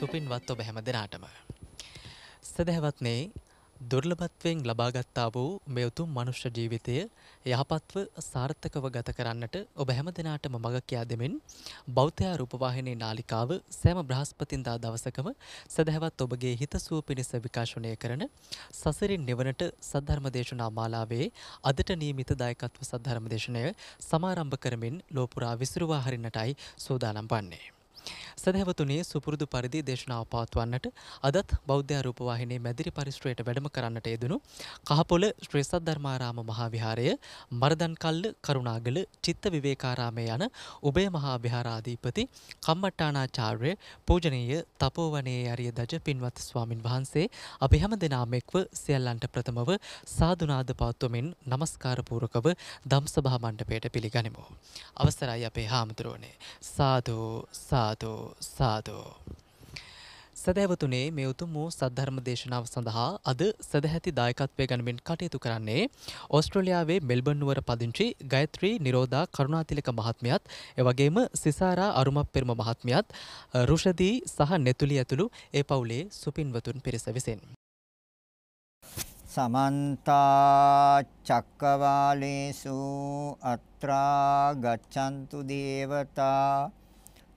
සුපින්වත් ඔබ හැම දෙනාටම. සදහවත්නේ දුර්ලභත්වයෙන් ලබාගත්තා වූ මේ උතුම් මනුෂ්‍ය ජීවිතය යහපත්ව සාර්ථකව ගත කරන්නට ඔබ හැම දිනාටම මඟ කියා දෙමින් බෞද්ධයා රූපවාහිනී නාලිකාව සෑම බ්‍රහස්පතින්දා දවසකම සදහවත් ඔබගේ හිතසුව පිණිස විකාශනය කරන සසරින් නිවනට සද්ධර්ම දේශනා මාලාවේ අදට නියමිත දායකත්ව සද්ධර්ම දේශනය සමාරම්භ කරමින් ලෝපුරා විසිරුවා හරින්නටයි සූදානම් වන්නේ. සැදැවතුනේ සුපුරුදු පරිදි දේශනාව පාත්වන්නට අදත් බෞද්ධ රූපවාහිනේ මැදිරි පරිශ්‍රයට වැඩම කරන්නට යෙදනු කහපොළ ශ්‍රේසත් ධර්මාරාම මහාවිහාරය මරදන්කල්ල කරුණාගල චිත්ත විවේකාරාමය යන උබේ මහා විහාරාධීපති කම්මට්ටානාචාර්ය පූජනීය තපෝවනයේ අරිය දජ පින්වත් ස්වාමින් වහන්සේ අපි හැම දෙනාම එක්ව සියල්ලන්ට ප්‍රථමව සාදුනාද පාත්වමින් නමස්කාරපූරකව දම්සභා මණ්ඩපයට පිළිගනිමු. අවසරයි අපේ හාමුදුරුවනේ. සාධූ සාධූ සාදු සදැවතුනේ මේ උතුම් වූ සද්ධර්ම දේශනාව සඳහා අද සදැහැති දායකත්වය ගනිමින් කටයුතු කරන්නේ ඕස්ට්‍රේලියාවේ මෙල්බන් නුවර පදිංචි ගයත්‍රී නිරෝධා කරුණාතිලක මහත්මියත් එවැගේම සිසාරා අරුමක් පෙරම මහත්මියත් රුෂදී සහ නෙතුලි ඇතුළු ඒ පවුලේ සුපින්වතුන් පිරිස විසින් සමන්තා චක්කවාලේසු අත්‍රා ගච්ඡන්තු දේවතා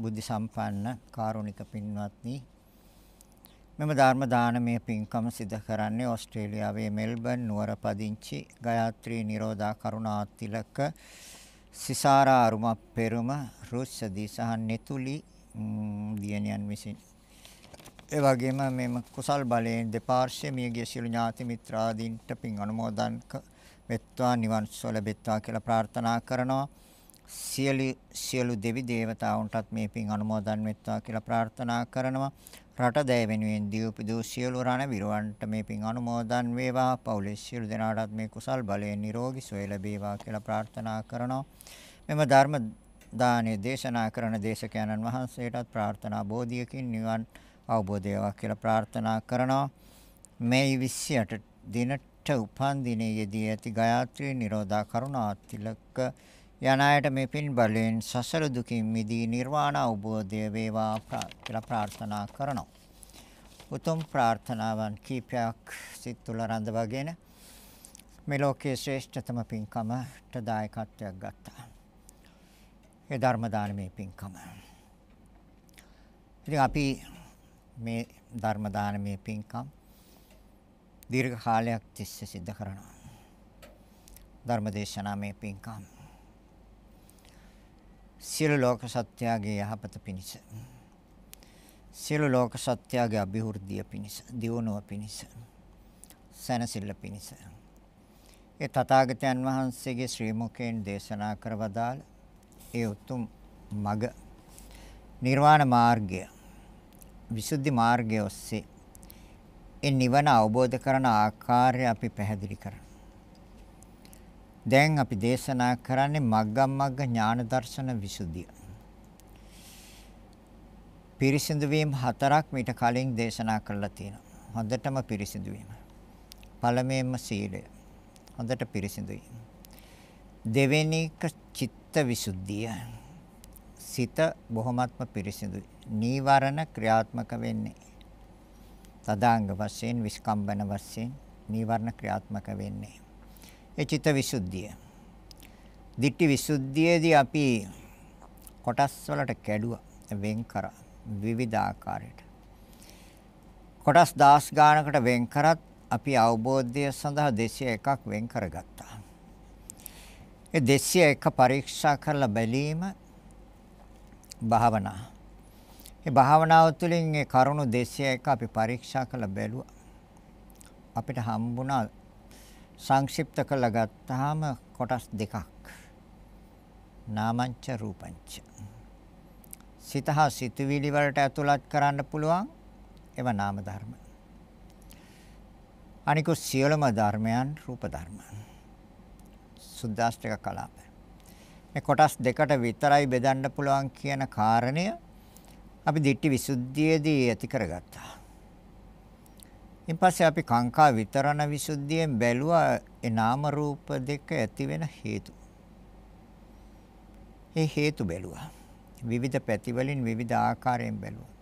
බුද්ධ සම්පන්න කාරුණික පින්වත්නි මෙම ධර්ම දානමය පින්කම සිදු කරන්නේ ඕස්ට්‍රේලියාවේ මෙල්බන් නුවර පදිංචි ගායත්‍රි නිරෝධා කරුණාතිලක සිසාරා අරුම පෙරම රුස්සදී සහ නෙතුලි දියණියන් විසින් ඒ වගේම මෙම කුසල් බලයෙන් දෙපාර්ශ්වයේ මියගිය සියලු ඥාති මිත්‍රාදීන්ට පින් අනුමෝදන් වෙත්වා නිවන් සුව ලැබෙත්වා කියලා ප්‍රාර්ථනා කරනවා සියලු සියලු දෙවි දේවතාවුන්ටත් මේ පින් අනුමෝදන් වෙත්වා කියලා ප්‍රාර්ථනා කරනවා. රට දෑ වෙනුවෙන් දීපදූ සියලු රණවිරවන්ට මේ පින් අනුමෝදන් වේවා. පවුලේ සියලු දෙනාටත් මේ කුසල් බලයෙන් නිරෝගී සුවය ලැබේවා කියලා ප්‍රාර්ථනා කරනවා. මෙම ධර්ම දානේ දේශනා කරන දේශකයන්න් වහන්සේටත් ප්‍රාර්ථනා බෝධියකින් නිවන් අවබෝධ වේවා කියලා ප්‍රාර්ථනා කරනවා. මේ 28 දිනට උපන් දිනයේදී ඇති ගායත්‍රි නිරෝධා කරුණාතිලක යන අයට මේ පින් බලෙන් සසර දුකින් මිදී නිර්වාණ අවබෝධය වේවා කියලා ප්‍රාර්ථනා කරනවා. උතුම් ප්‍රාර්ථනාවන් කීපයක් සිත් තුළ රඳවාගෙන මේ ලෝකයේ ශ්‍රේෂ්ඨතම පින්කමට දායකත්වයක් ගත්තා. ඒ ධර්ම දානමේ පින්කම. ඉතින් අපි මේ ධර්ම දානමේ පින්කම් දීර්ඝ කාලයක් තිස්සේ සිද්ධ කරනවා. ධර්ම දේශනාමේ පින්කම් සියලු ලෝක සත්‍යයේ යහපත පිණිස සියලු ලෝක සත්‍යයේ અભිවෘද්ධිය පිණිස දියුණුව පිණිස සැනසෙල්ල පිණිස ඒ තථාගතයන් වහන්සේගේ ශ්‍රී මුඛයෙන් දේශනා කරවදාල ඒ උතුම් මග නිර්වාණ මාර්ගය විසුද්ධි මාර්ගය ඔස්සේ ඒ නිවන අවබෝධ කරන ආකාරය අපි පැහැදිලි කරනවා දැන් අපි දේශනා කරන්නේ මග්ගම් මග්ග ඥාන දර්ශන විසුද්ධිය. පිරිසිදු වීම හතරක් මීට කලින් දේශනා කරලා තියෙනවා. හොඳටම පිරිසිදු වීම. පළමුවෙන්ම සීලය. හොඳට පිරිසිදු වීම. දෙවෙනි එක චිත්ත විසුද්ධිය. සිත බොහොමත්ම පිරිසිදුයි. නීවරණ ක්‍රියාත්මක වෙන්නේ. තදාංග වශයෙන් විස්කම්බන වශයෙන් නීවරණ ක්‍රියාත්මක වෙන්නේ. ඒ චිත්ත විසුද්ධිය. දිට්ඨි විසුද්ධියේදී අපි කොටස් වලට කැඩුවා, වෙන් කරා විවිධ ආකාරයට. කොටස් 10 ගානකට වෙන් කරත් අපි අවබෝධය සඳහා 201ක් වෙන් කරගත්තා. ඒ 201 පරීක්ෂා කරලා බැලීම භාවනා. ඒ භාවනාව තුළින් ඒ කරුණු 201 අපි පරීක්ෂා කරලා බැලුවා. අපිට හම්බුණා සංක්ෂිප්ත කරලා ගත්තාම කොටස් දෙකක්. නාමංච රූපංච. සිත හා සිතුවිලි වලට ඇතුළත් කරන්න පුළුවන් එව නාම ධර්ම. අනිකුත් සියලුම ධර්මයන් රූප ධර්ම. සුද්දාස්ඨක කලාප. මේ කොටස් දෙකට විතරයි බෙදන්න පුළුවන් කියන කාරණය අපි දිට්ඨි විසුද්ධියේදී ඇති කරගත්තා. ඊට පස්සේ අපි කාංකා විතරණ විසුද්ධියෙන් බැලුවා ඒ නාම රූප දෙක ඇති වෙන හේතු. ඒ හේතු බැලුවා. විවිධ පැති වලින් විවිධ ආකාරයෙන් බැලුවා.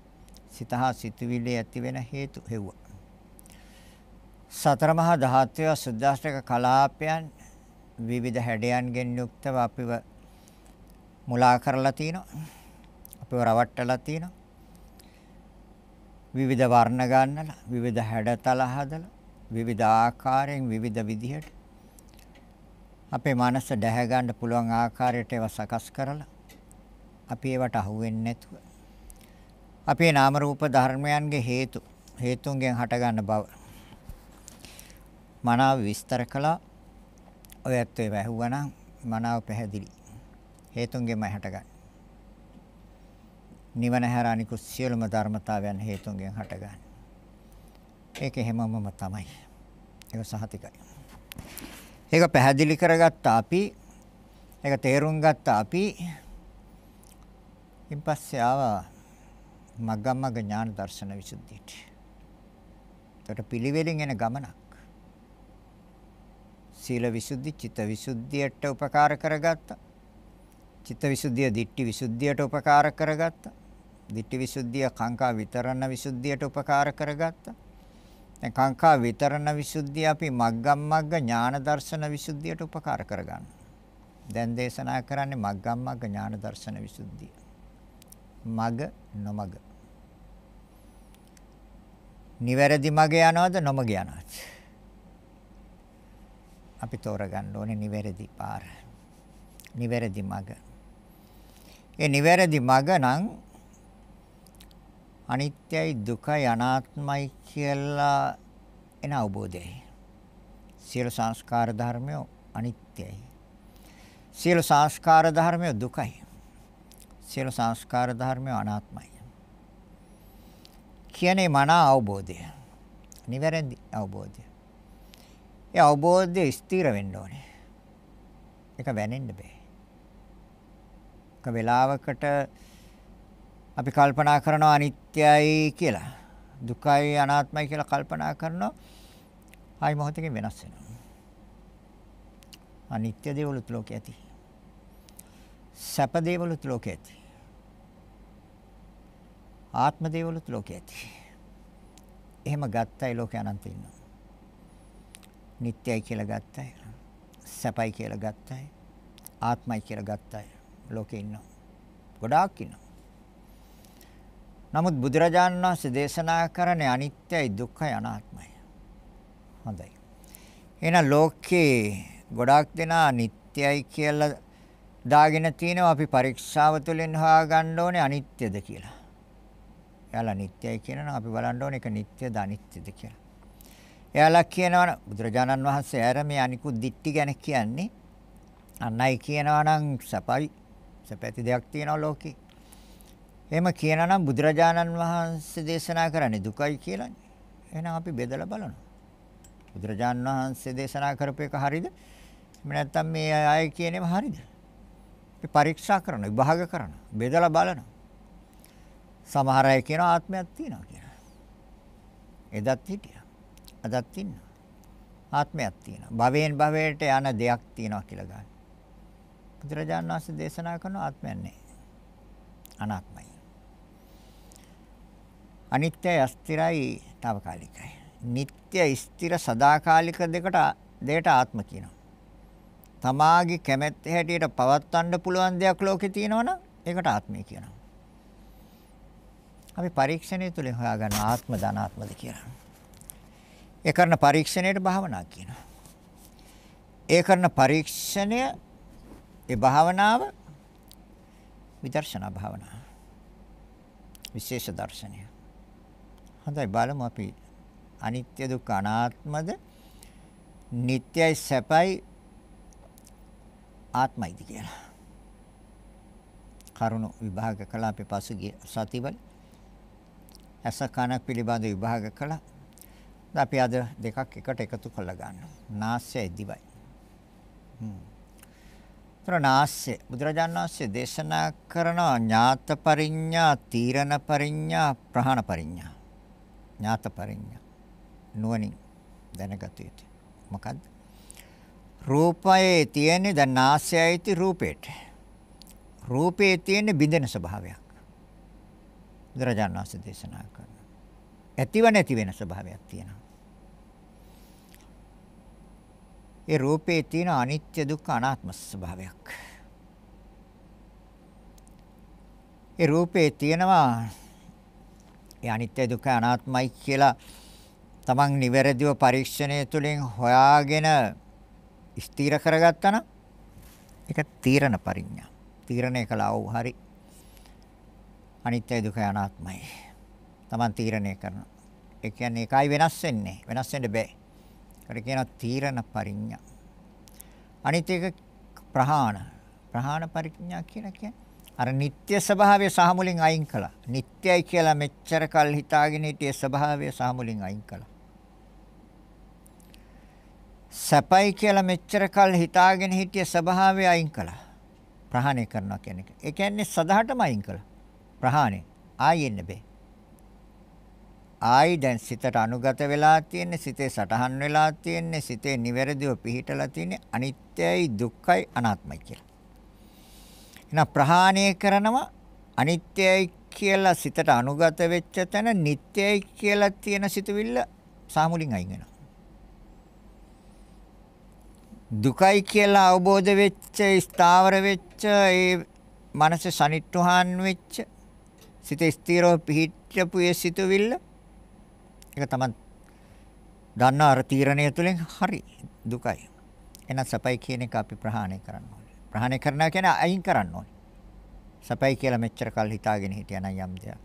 සිත හා සිතුවිලි ඇති වෙන හේතු හෙව්වා. සතර මහා ධාත්වය සුද්දාෂ්ටක කලාපයන් විවිධ හැඩයන්ගෙන් යුක්තව අපිව මුලා කරලා තිනවා. අපිව රවට්ටලා තිනවා. විවිධ වර්ණ ගන්නලා විවිධ හැඩතල හදලා විවිධ ආකාරයෙන් විවිධ විදිහට අපේ මනස දැහැ ගන්න පුළුවන් ආකාරයට ඒවා සකස් කරලා අපි ඒවට අහු වෙන්නේ නැතුව අපේ නාම රූප ධර්මයන්ගේ හේතු හේතුන්ගෙන් හට ගන්න බව මනාව විස්තර කළා ඔයත් ඒව ඇහුවනම් මනාව පැහැදිලි හේතුන්ගෙන්මයි හටගන්නේ නිවන හැර අනිකුත් සියලුම ධර්මතාවයන් හේතුන්ගෙන් හටගන්නේ. ඒක හැමමම තමයි. ඒක සහතිකයි. ඒක පැහැදිලි කරගත්ත අපි ඒක තේරුම් ගත්ත අපි ඉන්පස්සේ ආවා මග්ගමග්ග ඥාන දර්ශන විසුද්ධියට. ඒකට පිළිවෙලින් එන ගමනක්. සීල විසුද්ධි, චිත්ත විසුද්ධියට උපකාර කරගත්තා. චිත්ත විසුද්ධිය, දිට්ඨි විසුද්ධියට උපකාර කරගත්තා. ditthi visuddhiya කාංකා විතරණ විසුද්ධියට උපකාර කරගත්තා. දැන් කාංකා විතරණ විසුද්ධිය අපි මග්ගම් මග්ග ඥාන දර්ශන විසුද්ධියට උපකාර කරගන්නවා. දැන් දේශනා කරන්නේ මග්ගම් මග්ග ඥාන දර්ශන විසුද්ධිය. මග නොමග. නිවැරදි මග යනවද නොමග යනවද? අපි තෝරගන්න ඕනේ නිවැරදි පාර. නිවැරදි මග. ඒ නිවැරදි මග නම් අනිත්‍යයි දුකයි අනාත්මයි කියලා එන අවබෝධයයි. සියලු සංස්කාර ධර්මය අනිත්‍යයි. සියලු සංස්කාර ධර්මය දුකයි. සියලු සංස්කාර ධර්මය අනාත්මයි. කියන්නේ මන අවබෝධය. නිවැරදි අවබෝධය. ඒ අවබෝධය ස්ථිර වෙන්න ඕනේ. ඒක වැනෙන්න බෑ. එක වෙලාවකට අපි කල්පනා කරනවා අනිත්‍යයි කියලා. දුකයි අනාත්මයි කියලා කල්පනා කරනවා. ආයි මොහොතකින් වෙනස් වෙනවා. අනිත්‍ය දේවලුත් ලෝකේ ඇති. සැප දේවලුත් ලෝකේ ඇති. ආත්ම දේවලුත් ලෝකේ ඇති. එහෙම ගත්තයි ලෝකේ අනන්ත ඉන්නවා. නිට්ටයයි කියලා ගත්තයි. සැපයි කියලා ගත්තයි. ආත්මයි කියලා ගත්තයි. ලෝකේ ඉන්නවා. ගොඩාක් ඉන්නවා. නමුත් බුදුරජාණන් වහන්සේ දේශනා කරන්නේ අනිත්‍යයි දුක්ඛයි අනාත්මයි. හොඳයි. එහෙනම් ලෝකේ ගොඩාක් දෙනා නිට්ටයයි කියලා දාගෙන තිනවා අපි පරීක්ෂාව තුළින් හොයාගන්න ඕනේ අනිත්‍යද කියලා. එයාලා නිට්ටයයි කියනවා අපි බලන්න ඕනේ ඒක නිට්ටයද අනිත්‍යද කියලා. එයාලා කියනවා බුදුරජාණන් වහන්සේ ඇර මේ අනිකුත් දිට්ටි ගැන කියන්නේ අන්නයි කියනවා නම් සපයි සපැති දෙයක් තියෙනවා ලෝකේ එහෙම කියනවා නම් බුදුරජාණන් වහන්සේ දේශනා කරන්නේ දුකයි කියලානේ. එහෙනම් අපි බෙදලා බලනවා. බුදුරජාණන් වහන්සේ දේශනා කරපු එක හරිද? එහෙම නැත්නම් මේ අය කියන ඒවා හරිද? අපි පරීක්ෂා කරනවා, විභාග කරනවා, බෙදලා බලනවා. සමහර අය කියන ආත්මයක් තියෙනවා කියලා. එදත් හිටියා. අදත් ඉන්නවා. ආත්මයක් තියෙනවා. භවයෙන් භවයට යන දෙයක් තියෙනවා කියලා ගන්න. බුදුරජාණන් වහන්සේ දේශනා කරන ආත්මයක් නැහැ. අනාත්මයි. අනිත්‍යයි අස්තිරයි తాවකාලිකයි. නিত্য ස්ථිර සදාකාලික දෙකට දෙයට ආත්ම කියනවා. තමාගේ කැමැත්ත හැටියට පවත්වන්න පුළුවන් දෙයක් ලෝකේ තියෙනවනම් ඒකට ආත්මය කියනවා. අපි පරීක්ෂණය තුලින් හොයාගන්න ආත්ම ධනාත්මද කියලා. ඒ කරන පරීක්ෂණයට භාවනා කියනවා. ඒ කරන පරීක්ෂණය ඒ භාවනාව විදර්ශනා භාවනාව. විශේෂ දර්ශනය. හොඳයි බලමු අපි අනිත්‍ය දුක්ඛ අනාත්මද නිට්ටයයි සැපයි ආත්මයිද කියලා. කරුණ විභාග කළා අපි පසුගිය සතිවල. ඇස කන පිළිබඳ විභාග කළා. අපි අද දෙකක් එකට එකතු කරලා ගන්නවා. නාස්‍යයි දිවයි. හ්ම්. නාස්‍ය බුදුරජාණන් වහන්සේ දේශනා කරන ඥාත පරිඤ්ඤා, තීරණ පරිඤ්ඤා, ප්‍රහාණ පරිඤ්ඤා. ඥාත පරිඥා නුවණින් දැනගත යුතුයි. මොකද්ද? රූපයේ තියෙන දැන් ආශ්‍රයයිති රූපේට. රූපේ තියෙන බිඳෙන ස්වභාවයක්. බුදුරජාණන් වහන්සේ දේශනා කරනවා. ඇතිව නැති වෙන ස්වභාවයක් තියෙනවා. ඒ රූපේ තියෙන අනිත්‍ය දුක්ඛ අනාත්ම ස්වභාවයක්. ඒ රූපේ තියෙනවා ඒ අනිත්‍ය දුක්ඛ අනාත්මයි කියලා තමන් නිවැරදිව පරීක්ෂණය තුළින් හොයාගෙන ස්ථිර කරගත්තා නම් ඒක තීරණ පරිඥා. තීරණය කළා වූ හරි. අනිත්‍ය දුක්ඛ අනාත්මයි. තමන් තීරණය කරනවා. ඒ කියන්නේ එකයි වෙනස් වෙන්නේ. වෙනස් වෙන්න බෑ. ඒකට කියනවා තීරණ පරිඥා. අනිත් එක ප්‍රහාණ. ප්‍රහාණ පරිඥා කියලා කියන්නේ අර නিত্য ස්වභාවය සහ මුලින් අයින් කළා. නিত্যයි කියලා මෙච්චර කල් හිතාගෙන හිටියේ ස්වභාවය සහ මුලින් අයින් කළා. සැපයි කියලා මෙච්චර කල් හිතාගෙන හිටිය ස්වභාවය අයින් කළා. ප්‍රහාණය කරනවා කියන එක. ඒ කියන්නේ සදහටම අයින් කළා. ප්‍රහාණය. ආයෙ එන්න බෑ. ආයි දැන් සිතට අනුගත වෙලා තියෙන, සිතේ සටහන් වෙලා තියෙන, සිතේ නිවැරදිව පිහිටලා තියෙන අනිත්‍යයි, දුක්ඛයි, අනාත්මයි කියලා. එහෙනම් ප්‍රහාණය කරනවා අනිත්‍යයි කියලා සිතට අනුගත වෙච්ච තැන නිට්ටයයි කියලා තියෙන සිතුවිල්ල සාමුලින් අයින් වෙනවා. දුකයි කියලා අවබෝධ වෙච්ච ස්ථාවර වෙච්ච ඒ මනස සනිට්ඨහන් වෙච්ච සිත ස්ථිරව පිහිටපු ඒ සිතුවිල්ල ඒක තමයි දන්නා අර තීරණය තුලින් හරි දුකයි. එහෙනම් සපයි කියන එක අපි ප්‍රහාණය කරනවා. ප්‍රහාණය කරනවා කියන්නේ අයින් කරන්න ඕනේ. සැපයි කියලා මෙච්චර කල් හිතාගෙන හිටියානම් යම් දෙයක්.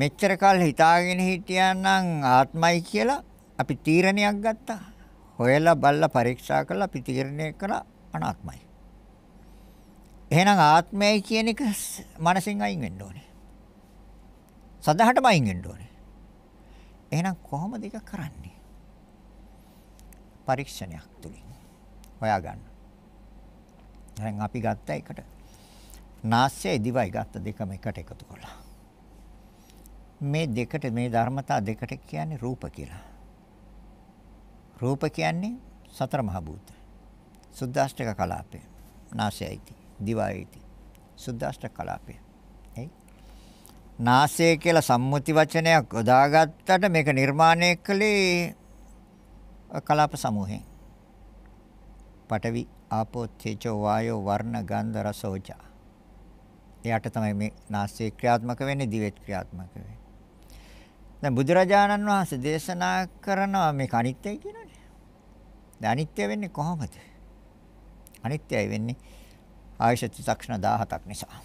මෙච්චර කල් හිතාගෙන හිටියානම් ආත්මයි කියලා අපි තීරණයක් ගත්තා. හොයලා බලලා පරීක්ෂා කරලා අපි තීරණය කළා අනාත්මයි. එහෙනම් ආත්මයයි කියන එක මනසින් අයින් වෙන්න ඕනේ. සදහටම අයින් වෙන්න ඕනේ. එහෙනම් කොහොමද ඒක කරන්නේ? පරීක්ෂණයක් තුලින් හොයා ගන්න. දැන් අපි ගත්ත එකට නාස්‍යයි දිවයි ගත්ත දෙකම එකට එකතු කළා. මේ දෙකට මේ ධර්මතා දෙකට කියන්නේ රූප කියලා. රූප කියන්නේ සතර මහ භූත. සුද්දාෂ්ටක කලාපය. නාසයයිති, දිවයිති. සුද්දාෂ්ටක කලාපය. එයි. නාසය කියලා සම්මුති වචනයක් යොදාගත්තට මේක නිර්මාණය කළේ කලාප සමූහයෙන්. පටවි ආපෝ තේජෝ වායෝ වර්ණ ගන්ධ රස ඕජා. එයාට තමයි මේ නාසය ක්‍රියාත්මක වෙන්නේ දිවෙත් ක්‍රියාත්මක වෙන්නේ. දැන් බුදුරජාණන් වහන්සේ දේශනා කරනවා මේ අනිත්‍යයි කියනනේ. දැන් අනිත්‍ය වෙන්නේ කොහොමද? අනිත්‍යයි වෙන්නේ ආයශ චිත්තක්ෂණ 17ක් නිසා.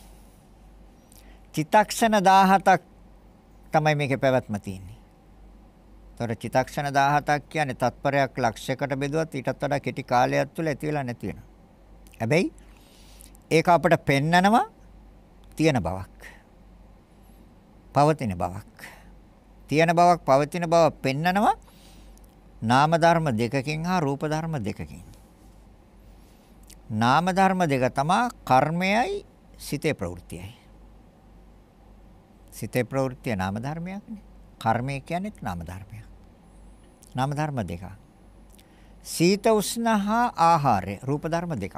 චිත්තක්ෂණ 17ක් තමයි මේකේ පැවැත්ම තියෙන්නේ. ඒතර චිතක්ෂණ 17ක් කියන්නේ තත්පරයක් ලක්ෂයකට බෙදුවත් ඊටත් වඩා කෙටි කාලයක් තුළ ඇති වෙලා නැති වෙනවා. හැබැයි ඒක අපට පෙන්නනවා තියෙන බවක්. පවතින බවක්. තියෙන බවක් පවතින බව පෙන්නනවා නාම ධර්ම දෙකකින් හා රූප ධර්ම දෙකකින්. නාම ධර්ම දෙක තමයි කර්මයයි සිතේ ප්‍රවෘත්තියයි. සිතේ ප්‍රවෘත්තිය නාම ධර්මයක්නේ. කර්මය කියන්නේත් නාම ධර්මයක්. නාම ධර්ම දෙකක්. සීත උෂ්ණ හා ආහාරය රූප ධර්ම දෙකක්.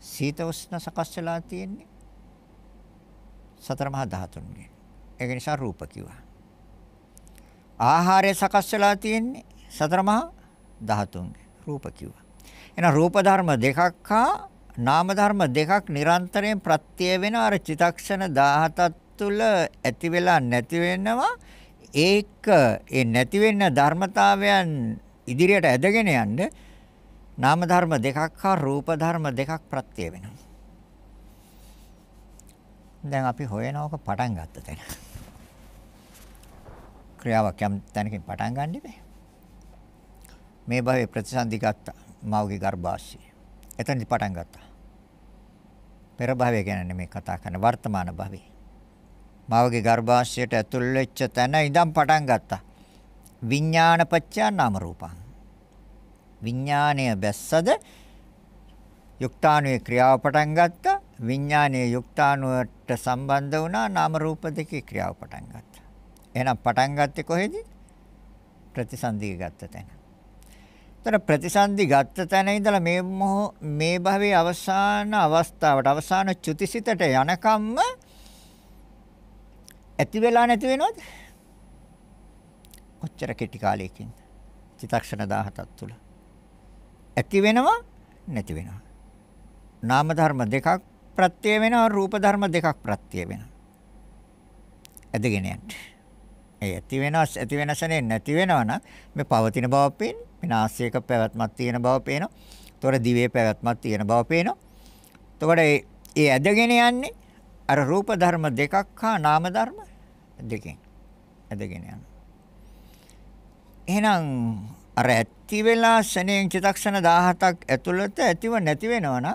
සීත උෂ්ණ සකස් වෙලා තියෙන්නේ සතර මහා ධාතුන්ගෙන්. ඒක නිසා රූප කිව්වා. ආහාරය සකස් වෙලා තියෙන්නේ සතර මහා ධාතුන්ගෙන්. රූප කිව්වා. එහෙනම් රූප ධර්ම දෙකක් හා නාම ධර්ම දෙකක් නිරන්තරයෙන් ප්‍රත්‍ය වෙන අර චිතක්ෂණ 17ක් තුල ඇති වෙලා නැති වෙනවා ඒක ඒ නැති වෙන්න ධර්මතාවයන් ඉදිරියට ඇදගෙන යන්න නාම ධර්ම දෙකක් හා රූප ධර්ම දෙකක් ප්‍රත්‍ය වෙනවා. දැන් අපි හොයනවක පටන් ගත්ත තැන. ක්‍රියාවක් යම් තැනකින් පටන් ගන්න ඉබේ. මේ භවයේ ප්‍රතිසන්දි ගත්තා මවගේ ගර්භාෂය. එතනදි පටන් ගත්තා. පෙර භවය ගැන නෙමෙයි කතා කරන්නේ වර්තමාන භවය. මවගේ ගර්භාෂයට ඇතුල් වෙච්ච තැන ඉඳන් පටන් ගත්තා. විඥානපච්චා නාම රූපං. විඥාණය බැස්සද යුක්තාණුවේ ක්‍රියාව පටන් ගත්තා. විඥාණය යුක්තාණුවට සම්බන්ධ වුණා නාම රූප දෙකේ ක්‍රියාව පටන් ගත්තා. එහෙනම් පටන් ගත්තේ කොහෙද? ප්‍රතිසන්දිය ගත්ත තැන. එතන ප්‍රතිසන්දි ගත්ත තැන ඉඳලා මේ මොහ මේ භවයේ අවසාන අවස්ථාවට අවසාන චුතිසිතට යනකම්ම ඇති වෙලා නැති වෙනවද? කොච්චර කෙටි කාලයකින්ද? චිතක්ෂණ 17ක් තුල. ඇති වෙනවා නැති වෙනවා. නාම ධර්ම දෙකක් ප්‍රත්‍ය වෙනවා රූප ධර්ම දෙකක් ප්‍රත්‍ය වෙනවා. ඇදගෙන යන්න. ඒ ඇති වෙනස් ඇති වෙනසනේ නැති වෙනවා නම් මේ පවතින බව පේන්නේ. මේ නාස්යක පැවැත්මක් තියෙන බව පේනවා. එතකොට දිවේ පැවැත්මක් තියෙන බව පේනවා. එතකොට ඒ ඇදගෙන යන්නේ අර රූප ධර්ම දෙකක් හා නාම ධර්ම දෙකෙන් ඇදගෙන යන. එහෙනම් අර ඇති වෙලා සෙනෙන් චිතක්ෂණ 17ක් ඇතුළත ඇතිව නැති වෙනවා නම්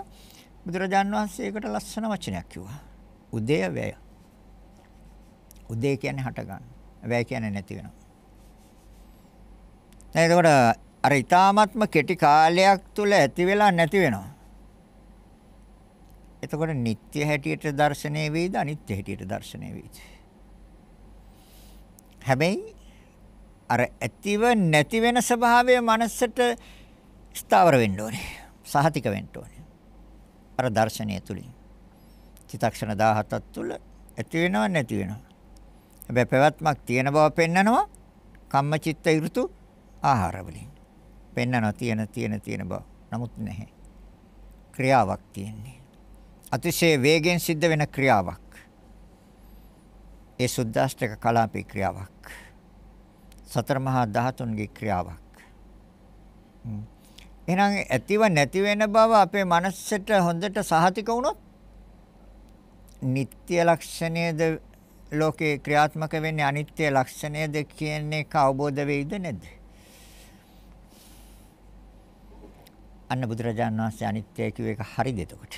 බුදුරජාන් වහන්සේ ඒකට ලස්සන වචනයක් කිව්වා. උදේ වැය. උදේ කියන්නේ හට ගන්න. වැය කියන්නේ නැති වෙනවා. දැන් එතකොට අර ඊ타ත්ම කෙටි කාලයක් තුල ඇති වෙලා නැති වෙනවා. එතකොට නিত্য හැටියට දර්ශනය වේද අනිත්‍ය හැටියට දර්ශනය වේද? හැබැයි අර ඇතිව නැති වෙන ස්වභාවය මනසට ස්ථාවර වෙන්න ඕනේ. සහතික වෙන්න ඕනේ. අර දර්ශනය තුලින්. චිතක්ෂණ 17ක් තුල ඇති වෙනව නැති වෙනව. හැබැයි පැවැත්මක් තියෙන බව පෙන්නනවා කම්මචිත්ත ඍතු ආහාර වලින්. පෙන්නනවා තියෙන තියෙන තියෙන බව. නමුත් නැහැ. ක්‍රියාවක් තියෙන්නේ. අතිශය වේගෙන් සිද්ධ වෙන ක්‍රියාවක්. ඒ සුද්දාස්ඨක කලාපේ ක්‍රියාවක්. සතර මහා ධාතුන්ගේ ක්‍රියාවක්. එහෙනම් ඇතිව නැති වෙන බව අපේ මනසට හොඳට සහතික වුණොත් නিত্য ලක්ෂණයේද ලෝකේ ක්‍රියාත්මක වෙන්නේ අනිත්‍ය ලක්ෂණයද කියන එක අවබෝධ වෙයිද නැද්ද? අන්න බුදුරජාණන් වහන්සේ අනිත්‍ය කිව්ව එක හරිද එතකොට?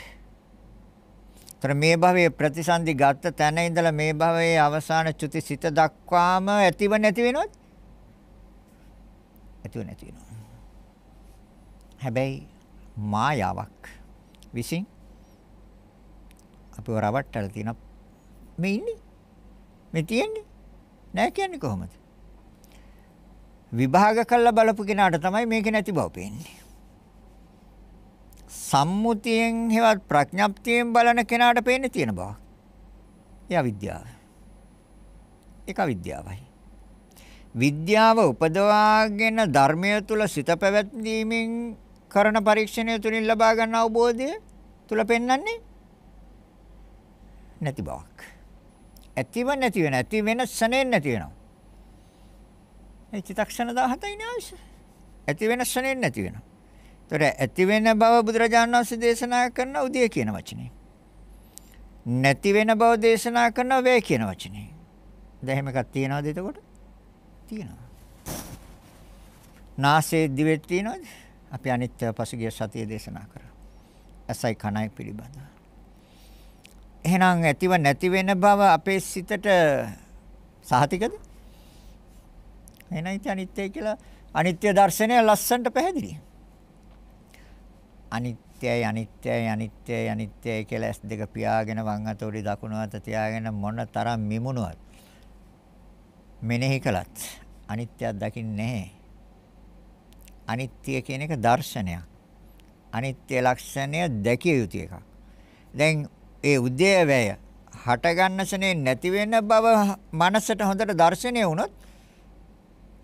ତර මේ භවයේ ප්‍රතිසන්දි ගත තැන ඉඳලා මේ භවයේ අවසාන චුති සිත දක්වාම ඇතිව නැති වෙනොත් ඇතිව නැති වෙනවා. හැබැයි මායාවක් විසින් අපිව රවට්ටලා තියෙන මේ ඉන්නේ මේ තියෙන්නේ නෑ කියන්නේ කොහොමද? විභාග කළා බලපු කෙනාට තමයි මේක නැති බව පේන්නේ. සම්මුතියෙන් හෙවත් ප්‍රඥප්තියෙන් බලන කෙනාට පේන්නේ තියෙන බව. ඒ අවිද්‍යාව. ඒක අවිද්‍යාවයි. විද්‍යාව උපදවාගෙන ධර්මය තුල සිත පැවැත්වීමෙන් කරන පරීක්ෂණය තුලින් ලබා ගන්න අවබෝධය තුල පෙන්වන්නේ නැති බවක්. ඇතිව නැති වෙන ඇති වෙන ස්නේන් නැති වෙනවා. ඒ චිත්තක්ෂණ 17යි නේද? ඇති වෙන ස්නේන් නැති වෙනවා. ඒතර ඇති වෙන බව බුදුරජාණන් වහන්සේ දේශනා කරන උදය කියන වචනේ. නැති වෙන බව දේශනා කරන වේ කියන වචනේ. දැන් එහෙම එකක් තියනවාද එතකොට? තියෙනවා. නාසයේ දිවෙත් තියෙනවද? අපි අනිත් පසුගිය සතියේ දේශනා කරා. ඇසයි කනයි පිළිබඳව. එහෙනම් ඇතිව නැති වෙන බව අපේ සිතට සහතිකද? එහෙනම් අනිත්‍ය කියලා අනිත්‍ය දර්ශනය ලස්සන්ට පැහැදිලියි. අනිත්‍යයි අනිත්‍යයි අනිත්‍යයි අනිත්‍යයි කියලා S2 පියාගෙන වම් අත උඩ දකුණු අත තියාගෙන මොන තරම් මිමුණුවත් මෙනෙහි කළත් අනිත්‍යයක් දකින්නේ නැහැ. අනිත්‍ය කියන එක දර්ශනයක්. අනිත්‍ය ලක්ෂණය දැකිය යුතු එකක්. දැන් ඒ උදේවැය හටගන්නසනේ නැති වෙන බව මනසට හොඳට දර්ශනය වුණොත්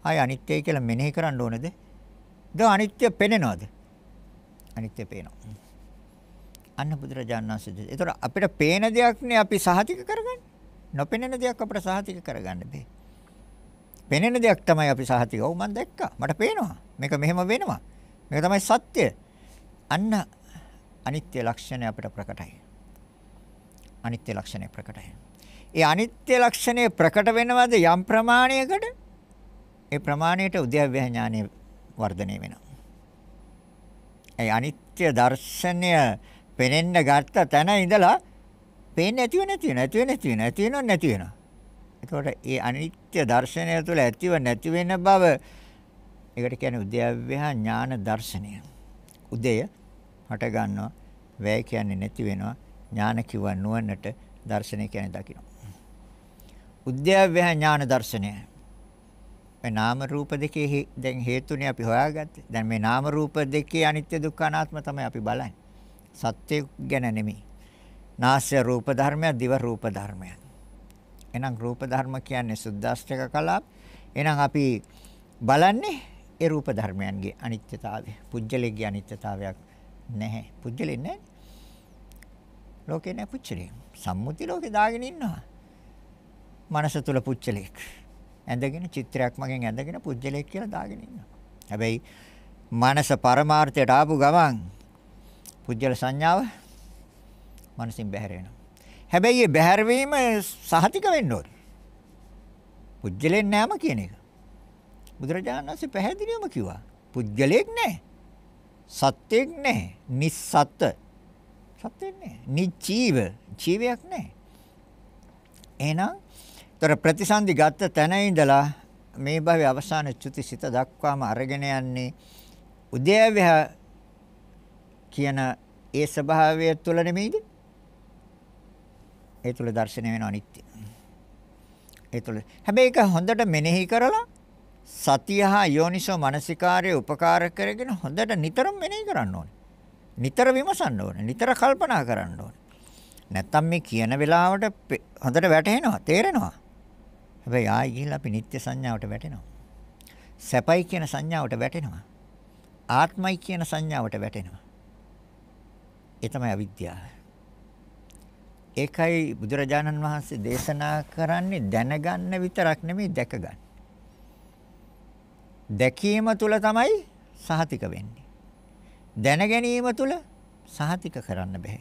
ආය අනිත්‍යයි කියලා මෙනෙහි කරන්න ඕනේද? ද අනිත්‍ය පේනවද? අනිත්‍ය පේනවා. අන්න බුදුරජාණන් වහන්සේ. ඒතර අපිට පේන දෙයක්නේ අපි සහතික කරගන්නේ. නොපෙනෙන දෙයක් අපිට සහතික කරගන්න බෑ. පෙනෙන දෙයක් තමයි අපි සහතික. ඔව් මම දැක්කා. මට පේනවා. මේක මෙහෙම වෙනවා. මේක තමයි සත්‍ය. අන්න අනිත්‍ය ලක්ෂණය අපිට ප්‍රකටයි. අනිත්‍ය ලක්ෂණය ප්‍රකටයි. ඒ අනිත්‍ය ලක්ෂණය ප්‍රකට වෙනවද යම් ප්‍රමාණයකට? ඒ ප්‍රමාණයට උද්‍යව්‍ය ඥානය වර්ධනය වෙනවා. ඒ අනිත්‍ය දර්ශනය පෙනෙන්න ගත්ත තැන ඉඳලා පේන්නේ නැතිව නැති වෙන නැති වෙන නැති වෙන නැති වෙන නැති වෙනවා. එතකොට ඒ අනිත්‍ය දර්ශනය තුළ ඇතිව නැති වෙන බව ඒකට කියන්නේ උද්‍යව්‍යහ ඥාන දර්ශනය. උදය හට ගන්නවා. වැය කියන්නේ නැති වෙනවා. ඥාන කිව්ව නුවණට දර්ශනය කියන්නේ දකින්න. උද්‍යව්‍යහ ඥාන දර්ශනය. මේ නාම රූප දෙකේ දැන් හේතුනේ අපි හොයාගත්තේ. දැන් මේ නාම රූප දෙකේ අනිත්‍ය දුක්ඛ අනාත්ම තමයි අපි බලන්නේ. සත්‍ය ගැන නෙමෙයි. නාස්‍ය රූප ධර්මයක්, දිව රූප ධර්මයක්. එහෙනම් රූප ධර්ම කියන්නේ සුද්දාස්ඨක කලාප. එහෙනම් අපි බලන්නේ ඒ රූප ධර්මයන්ගේ අනිත්‍යතාවය. පුජ්‍යලෙගේ අනිත්‍යතාවයක් නැහැ. පුජ්‍යලෙ නැහැ. ලෝකේ නැහැ පුජ්‍යලෙ. සම්මුති ලෝකේ දාගෙන ඉන්නවා. මනස තුල පුජ්‍යලෙක්. ඇඳගෙන චිත්‍රයක් මගෙන් ඇඳගෙන පුජ්‍යලෙක් කියලා දාගෙන ඉන්නවා. හැබැයි මනස පරමාර්ථයට ආපු ගමන් පුජ්‍යල සංඥාව මනසින් බැහැර වෙනවා. හැබැයි මේ බැහැරවීම සහතික වෙන්න ඕනේ. පුජ්‍යලෙන් නෑම කියන එක. බුදුරජාණන් වහන්සේ පැහැදිලිවම කිව්වා. පුජ්‍යලෙක් නෑ. සත්‍යෙක් නෑ. නිස්සත්. සත්‍යෙක් නෑ. නිචීව. ජීවයක් නෑ. එහෙනම් තොර ප්‍රතිසන්දි ගත්ත තැන ඉඳලා මේ භවයේ අවසාන චුතිසිත දක්වාම අරගෙන යන්නේ උදේවහ කියන ඒ ස්වභාවය තුළ නෙමෙයිද? ඒ තුල දැర్శණය වෙන අනිත්‍ය. ඒ තුල හැබැයි ඒක හොඳට මෙනෙහි කරලා සතියහා යෝනිසෝ මනසිකාර්ය උපකාර කරගෙන හොඳට නිතරම මෙනෙහි කරන්න ඕනේ. නිතර විමසන්න ඕනේ. නිතර කල්පනා කරන්න ඕනේ. නැත්තම් මේ කියන වෙලාවට හොඳට වැටහෙනවා, තේරෙනවා. හැබැයි ආයෙ ගිහිල්ලා අපි නිත්‍ය සංඥාවට වැටෙනවා. සැපයි කියන සංඥාවට වැටෙනවා. ආත්මයි කියන සංඥාවට වැටෙනවා. ඒ තමයි අවිද්‍යාව. ඒකයි බුදුරජාණන් වහන්සේ දේශනා කරන්නේ දැනගන්න විතරක් නෙමෙයි දැකගන්න. දැකීම තුල තමයි සහතික වෙන්නේ. දැන ගැනීම තුල සහතික කරන්න බෑ.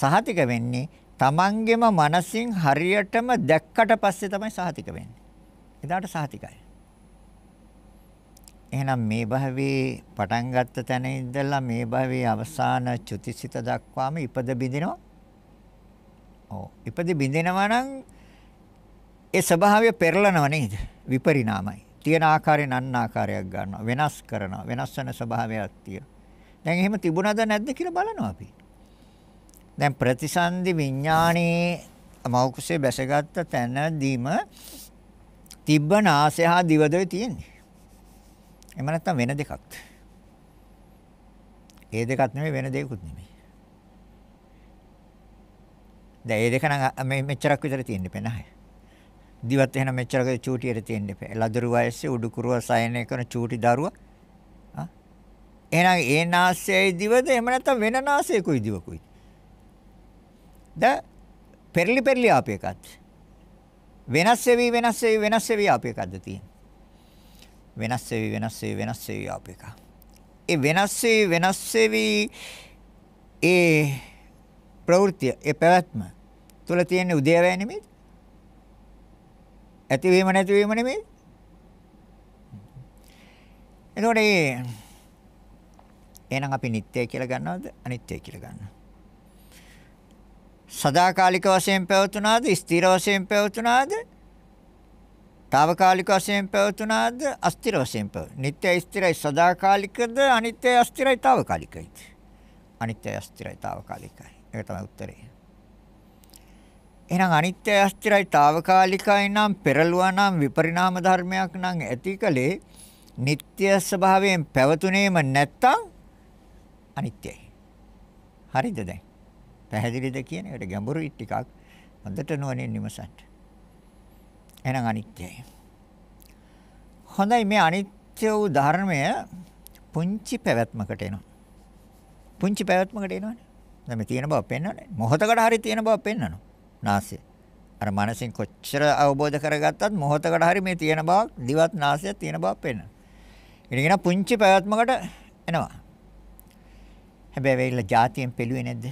සහතික වෙන්නේ තමන්ගෙම මනසින් හරියටම දැක්කට පස්සේ තමයි සහතික වෙන්නේ. එදාට සහතිකයි. එහෙනම් මේ භවයේ පටන් ගත්ත තැන ඉඳලා මේ භවයේ අවසාන චුතිසිත දක්වාම ඉපද බිඳිනවා ඔව්. ඉපදි බිඳෙනවා නම් ඒ ස්වභාවය පෙරලනවා නේද? විපරිණාමයි. තියෙන ආකාරයෙන් අන්න ආකාරයක් ගන්නවා. වෙනස් කරනවා. වෙනස් වෙන ස්වභාවයක් තියෙනවා. දැන් එහෙම තිබුණාද නැද්ද කියලා බලනවා අපි. දැන් ප්‍රතිසන්දි විඥානයේ මෞකසේ බැසගත්ත තැනදීම තිබ්බ නාසය හා දිවදොය තියෙන්නේ. එහෙම නැත්නම් වෙන දෙකක්. ඒ දෙකක් නෙමෙයි වෙන දෙයක්වත් නෙමෙයි. දැන් මේ දෙක නම් මෙච්චරක් විතර තියෙන්න එපා නෑ. දිවත් එහෙනම් මෙච්චරක චූටියට තියෙන්න එපා. ලදරු වයසේ උඩුකුරුව සයනය කරන චූටි දරුවා. ආ. එහෙනම් ඒ නාසයයි දිවද එහෙම නැත්නම් වෙන නාසයකුයි දිවකුයි. ද පෙරලි පෙරලි ආපේ එකත්. වෙනස් වෙවි වෙනස් වෙවි වෙනස් වෙවි ආපේ එකක්ද තියෙන්නේ. වෙනස් වෙවි වෙනස් වෙවි වෙනස් වෙවි ආපේ එකක්. ඒ වෙනස් වෙවි වෙනස් වෙවි ඒ ප්‍රවෘත්ති ඒ පැවැත්ම තුල තියෙන උදේවැය නෙමෙයිද? ඇතිවීම නැතිවීම නෙමෙයිද? එතකොට එහෙනම් අපි නිත්‍යයි කියලා ගන්නවද? අනිත්‍යයි කියලා ගන්නවද? සදාකාලික වශයෙන් පැවතුනාද? ස්ථිර වශයෙන් පැවතුනාද? తాවකාලික වශයෙන් පැවතුනාද? අස්ථිර වශයෙන් පැවතුනාද? නිත්‍යයි ස්ථිරයි සදාකාලිකද? අනිත්‍යයි අස්ථිරයි తాවකාලිකයි. අනිත්‍යයි අස්ථිරයි తాවකාලිකයි. ඒක තමයි උත්තරේ. එහෙනම් අනිත්‍ය අස්තිරයි తాවකාලිකයි නම් පෙරළුවා නම් විපරිණාම ධර්මයක් නම් ඇතිකලේ නিত্য ස්වභාවයෙන් පැවතුනේම නැත්තම් අනිත්‍යයි. හරිද දැන්? පැහැදිලිද කියන එකට ගැඹුරුයි ටිකක් හොඳට නොවනින් නිමසන්න. එහෙනම් අනිත්‍යයි. හොඳයි මේ අනිත්‍ය වූ ධර්මය පුංචි පැවැත්මකට එනවා. පුංචි පැවැත්මකට එනවනේ. දැන් මේ තියෙන බව පෙන්වන්නේ. මොහතකට හරි තියෙන බව පෙන්වනවා. නාසය. අර මනසින් කොච්චර අවබෝධ කරගත්තත් මොහොතකට හරි මේ තියෙන බවක් දිවත් නාසය තියෙන බවක් පේනවා. ඉතින් පුංචි පැවැත්මකට එනවා. හැබැයි වෙයිල જાතියෙන් පෙළුවේ නැද්ද?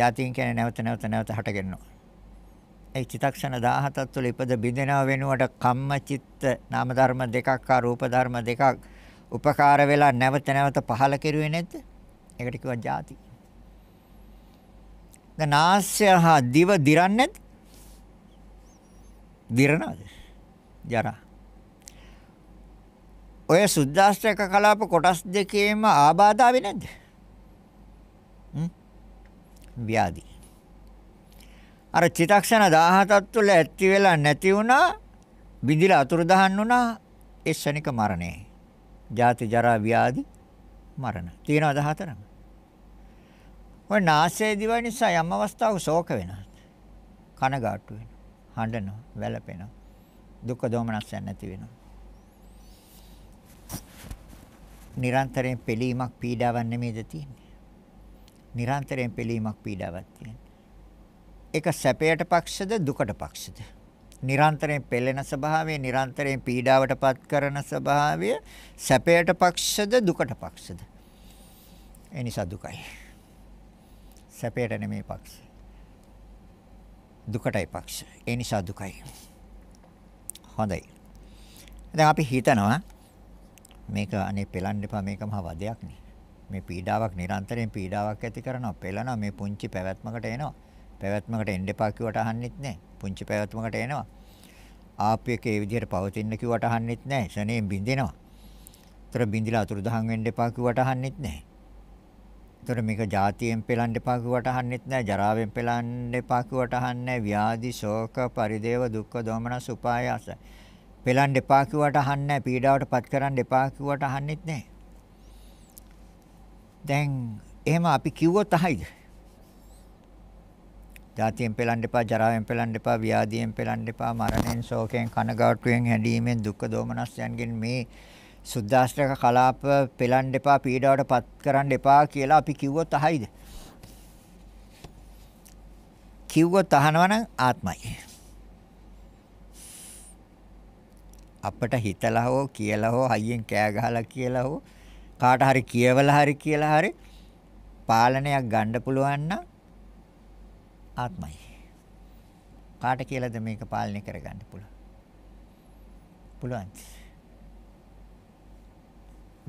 જાතියෙන් කියන්නේ නැවත නැවත නැවත හටගෙනවා. ඒ චිතක්ෂණ 17ක් තුළ ඉපද බිඳෙනව වෙනුවට කම්මචිත්ත නාම ධර්ම දෙකක් ආ රූප ධර්ම දෙකක් උපකාර වෙලා නැවත නැවත පහල කෙරුවේ නැද්ද? ඒකට කිව්වා જાති. දැන් නාසය හා දිව දිරන්නේ නැද්ද? දිරනවද? ජරා. ඔය සුද්දාස්ත්‍රක කලාප කොටස් දෙකේම ආබාධාවේ නැද්ද? හ්ම්. ව්‍යාධි. අර චිතක්ෂණ 17ක් තුළ ඇති වෙලා නැති වුණා බිඳිලා අතුරුදහන් වුණා ඒ ශනික මරණේ. ජාති ජරා ව්‍යාධි මරණ. තියෙනවා 14ක්. ඔය නාසයේ දිව නිසා යම් අවස්ථාවක ශෝක වෙනවා. කනගාටු වෙනවා. හඬනවා, වැළපෙනවා. දුක් දෝමනස්යන් නැති වෙනවා. නිරන්තරයෙන් පිළීමක් පීඩාවක් නෙමෙයිද තියෙන්නේ. නිරන්තරයෙන් පිළීමක් පීඩාවක් තියෙන්නේ. ඒක සැපයට පක්ෂද දුකට පක්ෂද? නිරන්තරයෙන් පෙළෙන ස්වභාවය, නිරන්තරයෙන් පීඩාවටපත් කරන ස්වභාවය සැපයට පක්ෂද දුකට පක්ෂද? ඒ නිසා දුකයි. සැපයට නෙමෙයි පක්ෂ. දුකටයි පක්ෂ. ඒ නිසා දුකයි. හොඳයි. දැන් අපි හිතනවා මේක අනේ පෙලන්න එපා මේක මහා වදයක් නේ. මේ පීඩාවක් නිරන්තරයෙන් පීඩාවක් ඇති කරනවා. පෙලනවා මේ පුංචි පැවැත්මකට එනවා. පැවැත්මකට එන්න එපා කිව්වට අහන්නෙත් නැහැ. පුංචි පැවැත්මකට එනවා. ආපු එක ඒ විදිහට පවතින්න කිව්වට අහන්නෙත් නැහැ. ශනේම් බින්දෙනවා. උතර බින්දිලා අතුරුදහන් වෙන්න එපා කිව්වට අහන්නෙත් නැහැ. ඒතර මේක જાතියෙන් පෙලන්න එපා කිව්වට අහන්නෙත් නෑ ජරාවෙන් පෙලන්න එපා කිව්වට අහන්නේ ව්‍යාධි ශෝක පරිදේව දුක්ඛ දෝමනස් උපායාස පෙලන්න එපා කිව්වට අහන්නේ පීඩාවට පත් කරන්න එපා කිව්වට අහන්නෙත් නෑ දැන් එහෙම අපි කිව්වොත් අහයිද ජාතියෙන් පෙලන්න එපා ජරාවෙන් පෙලන්න එපා ව්‍යාධියෙන් පෙලන්න එපා මරණයෙන් ශෝකයෙන් කනගාටුවෙන් හැඬීමෙන් දුක්ඛ දෝමනස්යන්ගෙන් මේ සුද්දාශ්‍රක කලාප පෙලන්න එපා පීඩාවට පත් කරන්න එපා කියලා අපි කිව්වොත් අහයිද? කිව්වොත් අහනවනම් ආත්මයි. අපිට හිතලා හෝ කියලා හෝ හයියෙන් කෑ ගහලා කියලා හෝ කාට හරි කියවලා හරි කියලා හරි පාලනයක් ගන්න පුළුවන් නම් ආත්මයි. කාට කියලාද මේක පාලනය කරගන්න පුළුවන්? පුළුවන්.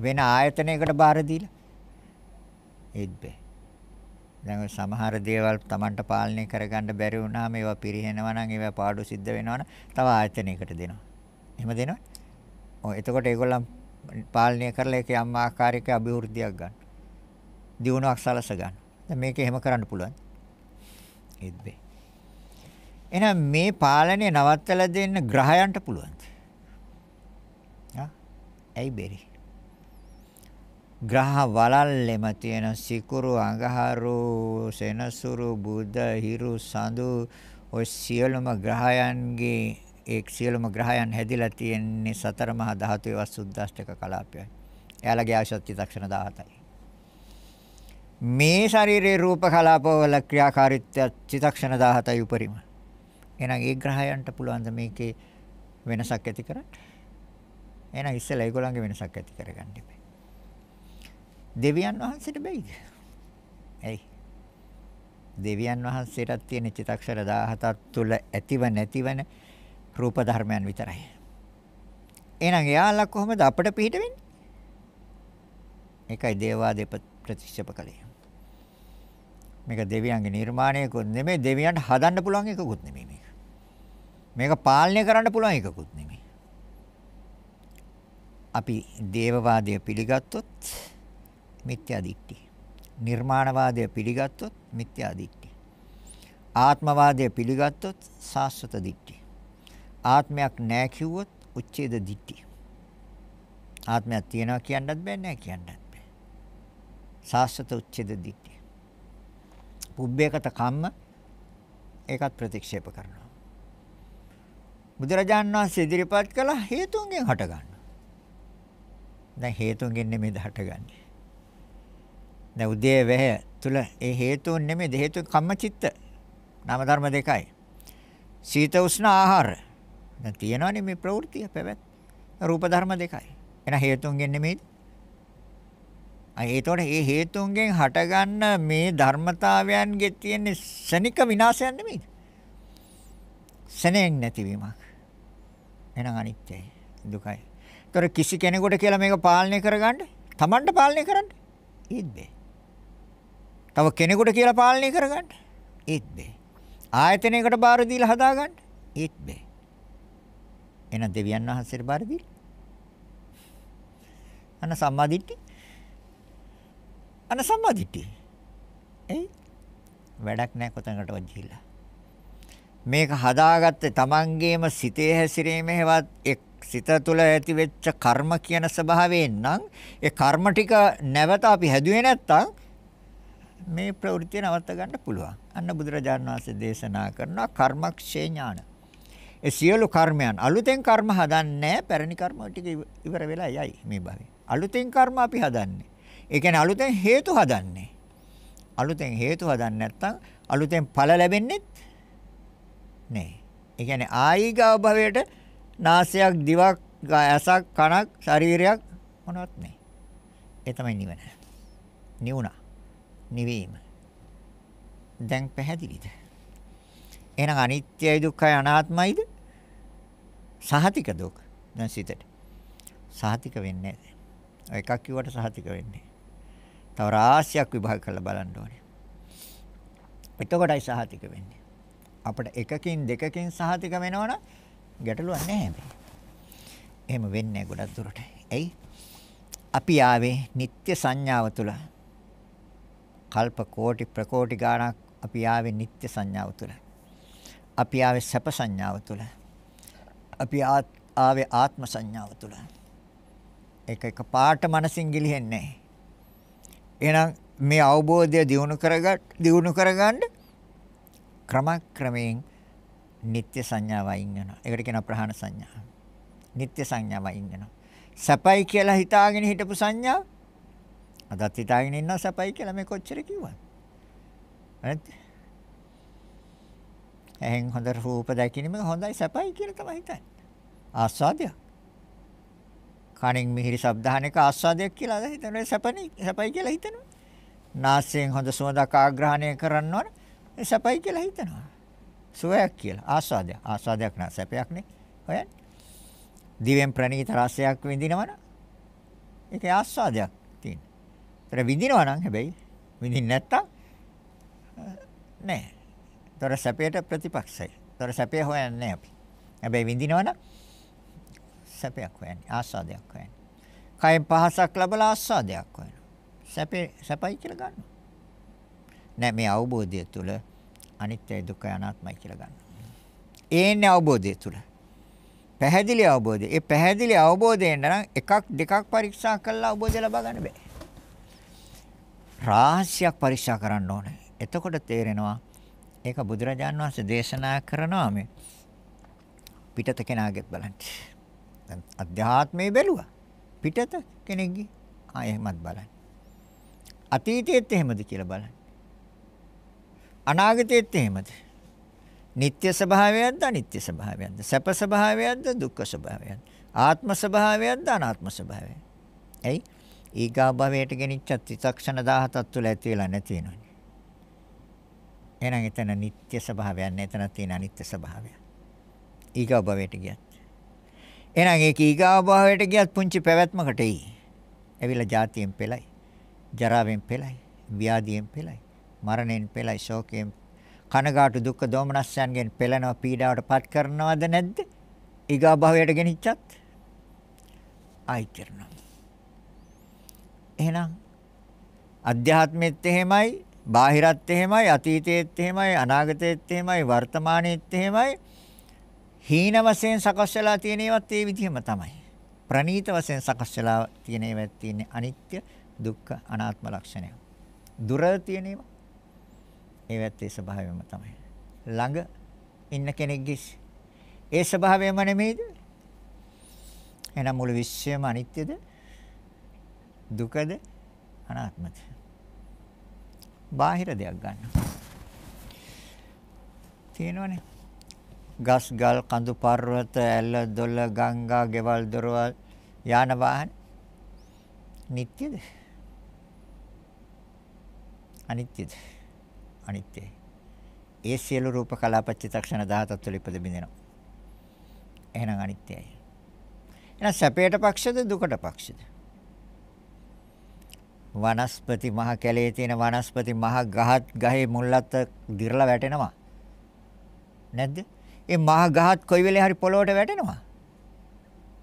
වෙන ආයතනයකට බාර දීලා ඒත් බෑ. දැන් සමහර දේවල් Tamanට පාලනය කරගන්න බැරි වුණාම ඒවා පිරිහෙනවා නම් ඒවා පාඩු සිද්ධ වෙනවා නම් තව ආයතනයකට දෙනවා. එහෙම දෙනවා. ඔව් එතකොට ඒගොල්ලන් පාලනය කරලා ඒක යම් ආකාරයක අභිවෘද්ධියක් ගන්න. දියුණුවක් සලස ගන්න. දැන් මේක එහෙම කරන්න පුළුවන්. ඒත් බෑ. එහෙනම් මේ පාලනය නවත්තලා දෙන්න ග්‍රහයන්ට පුළුවන්. ආ ඇයි බැරි? ග්‍රහ වලල්ලෙම තියෙන සිකුරු අඟහරු සෙනසුරු බුද හිරු සඳු ඔය සියලුම ග්‍රහයන්ගේ ඒ සියලුම ග්‍රහයන් හැදිලා තියෙන්නේ සතර මහා ධාතුවේ වස්සුද්දාෂ්ටක කලාපයයි. එයාලගේ ආශක්ති දක්ෂණ 17යි. මේ ශරීරේ රූප කලාපවල ක්‍රියාකාරීත්වය චිතක්ෂණ 17යි උපරිම. එහෙනම් ඒ ග්‍රහයන්ට පුළුවන් මේකේ වෙනසක් ඇති කරන්න. එහෙනම් ඉස්සෙල්ලා ඒගොල්ලන්ගේ වෙනසක් ඇති කරගන්න ඉබේ. දෙවියන් වහන්සේට බැයිද? ඇයි? දෙවියන් වහන්සේටත් තියෙන චිතක්ෂර 17ක් තුල ඇතිව නැතිවන රූප ධර්මයන් විතරයි. එහෙනම් එයාලා කොහොමද අපිට පිට වෙන්නේ? ඒකයි දේවාද ප්‍රතික්ෂේප කළේ. මේක දෙවියන්ගේ නිර්මාණයකුත් නෙමෙයි දෙවියන්ට හදන්න පුළුවන් එකකුත් නෙමෙයි මේක. මේක පාලනය කරන්න පුළුවන් එකකුත් නෙමෙයි. අපි දේවවාදය පිළිගත්තොත් මිත්‍යා දිට්ඨි. නිර්මාණවාදය පිළිගත්තොත් මිත්‍යා දිට්ඨි. ආත්මවාදය පිළිගත්තොත් සාස්වත දිට්ඨි. ආත්මයක් නැහැ කිව්වොත් උච්ඡේද දිට්ඨි. ආත්මයක් තියෙනවා කියන්නත් බෑ නැහැ කියන්නත් බෑ. සාස්වත උච්ඡේද දිට්ඨි. පුබ්බේකත කම්ම ඒකත් ප්‍රතික්ෂේප කරනවා. බුදුරජාණන් වහන්සේ ඉදිරිපත් කළ හේතුන්ගෙන් හටගන්නවා. දැන් හේතුන්ගෙන් නෙමෙයි හටගන්නේ. දැන් උදේ වැහ තුල ඒ හේතුන් නෙමෙයි හේතු කම්මචිත්ත නාම ධර්ම දෙකයි. සීත උෂ්ණ ආහාර. දැන් තියෙනවනේ මේ ප්‍රවෘත්ති පැවැත්. රූප ධර්ම දෙකයි. එන හේතුන්ගෙන් නෙමෙයි. ඒතකොට මේ හේතුන්ගෙන් හටගන්න මේ ධර්මතාවයන්ගේ තියෙන ශනික විනාශයක් නෙමෙයි. සැනෙන් නැතිවීමක්. එහෙනම් අනිත්‍යයි, දුකයි. ඒතර කිසි කෙනෙකුට කියලා මේක පාලනය කරගන්න, Tamanට පාලනය කරන්න ඒත් බෑ. තව කෙනෙකුට කියලා පාලනය කරගන්න ඒත් බෑ. ආයතනයකට බාර දීලා හදාගන්න ඒත් බෑ. එහෙනම් දෙවියන් වහන්සේට බාර දීලා. අන සම්මාදිට්ඨි. අන සම්මාදිට්ඨි. ඒ වැඩක් නැහැ කොතනකටවත් ගිහිල්ලා. මේක හදාගත්තේ Tamangeema සිතේ හැසිරීමේ හෙවත් එක් සිත තුළ ඇතිවෙච්ච කර්ම කියන ස්වභාවයෙන් නම් ඒ කර්ම ටික නැවත අපි හැදුවේ නැත්තම් මේ ප්‍රවෘත්තිය නවත්ත ගන්න පුළුවන්. අන්න බුදුරජාණන් වහන්සේ දේශනා කරනවා කර්මක්ෂේ ඥාන. ඒ සියලු කර්මයන් අලුතෙන් කර්ම හදන්නේ පැරණි කර්ම ටික ඉවර වෙලා යයි මේ භවයේ. අලුතෙන් කර්ම අපි හදන්නේ. ඒ කියන්නේ අලුතෙන් හේතු හදන්නේ. අලුතෙන් හේතු හදන්නේ නැත්නම් අලුතෙන් ඵල ලැබෙන්නේ නෑ. ඒ කියන්නේ ආයිගව භවයට නාසයක් දිවක් ඇසක් කනක් ශරීරයක් මොනවත් නෑ. ඒ තමයි නිවන. නිවුණා. නිවීම. දැන් පැහැදිලිද? එහෙනම් අනිත්‍යයි දුක්ඛයි අනාත්මයිද? සහතික දුක්. දැන් සිතට. සහතික වෙන්නේ නැහැ. ඔය එකක් කිව්වට සහතික වෙන්නේ. තව රාශියක් විභාග කරලා බලන්න ඕනේ. එතකොටයි සහතික වෙන්නේ. අපිට එකකින් දෙකකින් සහතික වෙනවනම් ගැටලුවක් නැහැ හැබැයි. එහෙම වෙන්නේ ගොඩක් දුරට. ඇයි? අපි ආවේ නিত্য සංඥාව තුළ කල්ප කෝටි ප්‍රකෝටි ගාණක් අපි ආවේ නිත්‍ය සංඥාව තුළ. අපි ආවේ සැප සංඥාව තුළ. අපි ආවේ ආත්ම සංඥාව තුළ. ඒක එක පාට මනසින් ගිලිහෙන්නේ. එහෙනම් මේ අවබෝධය දියුණු කරගත් දියුණු කරගන්න ක්‍රමක්‍රමයෙන් නිත්‍ය සංඥාව අයින් වෙනවා. ඒකට කියනවා ප්‍රහාණ සංඥා. නිත්‍ය සංඥාව අයින් වෙනවා. සැපයි කියලා හිතාගෙන හිටපු සංඥාව අදත් හිතාගෙන ඉන්නවා සැපයි කියලා මේ කොච්චර කිව්වද? නැත්. එහෙන් හොඳ රූප දැකිනම හොඳයි සැපයි කියලා තමයි හිතන්නේ. ආස්වාදයක්. කණින් මිහිරි ශබ්දහන එක ආස්වාදයක් කියලා හිතනවා සැපනේ සැපයි කියලා හිතනවා. නාසයෙන් හොඳ සුවඳක් ආග්‍රහණය කරනවනේ ඒ සැපයි කියලා හිතනවා. සුවයක් කියලා ආස්වාදයක්. ආස්වාදයක් නා සැපයක් නේ. හොයන්නේ. දිවෙන් ප්‍රණීත රසයක් විඳිනවනේ. ඒක ආස්වාදයක්. ඒතර විඳිනවා නම් හැබැයි විඳින්න නැත්තම් නෑ. ඒතර සැපයට ප්‍රතිපක්ෂයි. ඒතර සැපය හොයන්නේ අපි. හැබැයි විඳිනවා නම් සැපයක් හොයන්නේ ආස්වාදයක් හොයන්නේ. කයෙන් පහසක් ලැබලා ආස්වාදයක් හොයනවා. සැපේ සැපයි කියලා ගන්නවා. නෑ මේ අවබෝධය තුළ අනිත්‍ය දුක්ඛ අනාත්මයි කියලා ගන්නවා. ඒන්නේ අවබෝධය තුළ. පැහැදිලි අවබෝධය. ඒ පැහැදිලි අවබෝධයෙන් නම් එකක් දෙකක් පරීක්ෂා කළා අවබෝධය ලබා ගන්න බෑ. රාශියක් පරික්ෂා කරන්න ඕනේ. එතකොට තේරෙනවා ඒක බුදුරජාන් වහන්සේ දේශනා කරනවා මේ පිටත කෙනාගෙත් බලන්න. දැන් අධ්‍යාත්මයේ බැලුවා. පිටත කෙනෙක්ගේ ආ එහෙමත් බලන්න. අතීතයේත් එහෙමද කියලා බලන්න. අනාගතයේත් එහෙමද? නিত্য ස්වභාවයක්ද අනිත්‍ය ස්වභාවයක්ද? සැප ස්වභාවයක්ද දුක්ඛ ස්වභාවයක්ද? ආත්ම ස්වභාවයක්ද අනාත්ම ස්වභාවයක්ද? ඇයි? ඊගා භවයට ගෙනිච්ච ත්‍රිසක්ෂණ 17ක් තුල ඇති වෙලා නැති වෙනවනේ. එහෙනම් එතන නিত্য ස්වභාවයක් නෑ. එතන තියෙන අනිත්‍ය ස්වභාවය. ඊගා භවයට ගියත්. එහෙනම් ඒක ඊගා භවයට ගියත් පුංචි පැවැත්මකට එයි. ඇවිල්ලා ජාතියෙන් පෙළයි. ජරාවෙන් පෙළයි. ව්‍යාධියෙන් පෙළයි. මරණයෙන් පෙළයි. ශෝකයෙන් කනගාටු දුක් දෝමනස්යන්ගෙන් පෙළෙනවා පීඩාවට පත් කරනවද නැද්ද? ඊගා භවයට ගෙනිච්චත් ආයි කරනවා. එහෙනම් අධ්‍යාත්මෙත් එහෙමයි, බාහිරත් එහෙමයි, අතීතයේත් එහෙමයි, අනාගතයේත් එහෙමයි, වර්තමානයේත් එහෙමයි. හීන වශයෙන් සකස් වෙලා තියෙන ඒවත් ඒ විදිහම තමයි. ප්‍රනීත වශයෙන් සකස් වෙලා තියෙන ඒවත් තියෙන්නේ අනිත්‍ය, දුක්ඛ, අනාත්ම ලක්ෂණය. දුර තියෙන ඒවා ඒවත් ඒ ස්වභාවයම තමයි. ළඟ ඉන්න කෙනෙක්ගේ ඒ ස්වභාවයම නෙමෙයිද? එහෙනම් මුළු විශ්වයම අනිත්‍යද? දුකද අනාත්මද බාහිර දෙයක් ගන්න තියෙනවනේ ගස් ගල් කඳු පර්වත ඇල දොළ ගංගා ගෙවල් දොරවල් යාන වාහන නිට්ටයද අනිත්‍යද අනිත්‍යයි ඒ සියලු රූප කලාප චිත්තක්ෂණ 17 තුළ ඉපද බින්දෙනවා එහෙනම් අනිත්‍යයි එහෙනම් සැපයට පක්ෂද දුකට පක්ෂද වනස්පති මහ කැලේ තියෙන වනස්පති මහ ගහත් ගහේ මුල්ලත් දිරලා වැටෙනවා. නැද්ද? ඒ මහ ගහත් කොයි වෙලේ හරි පොළොවට වැටෙනවා.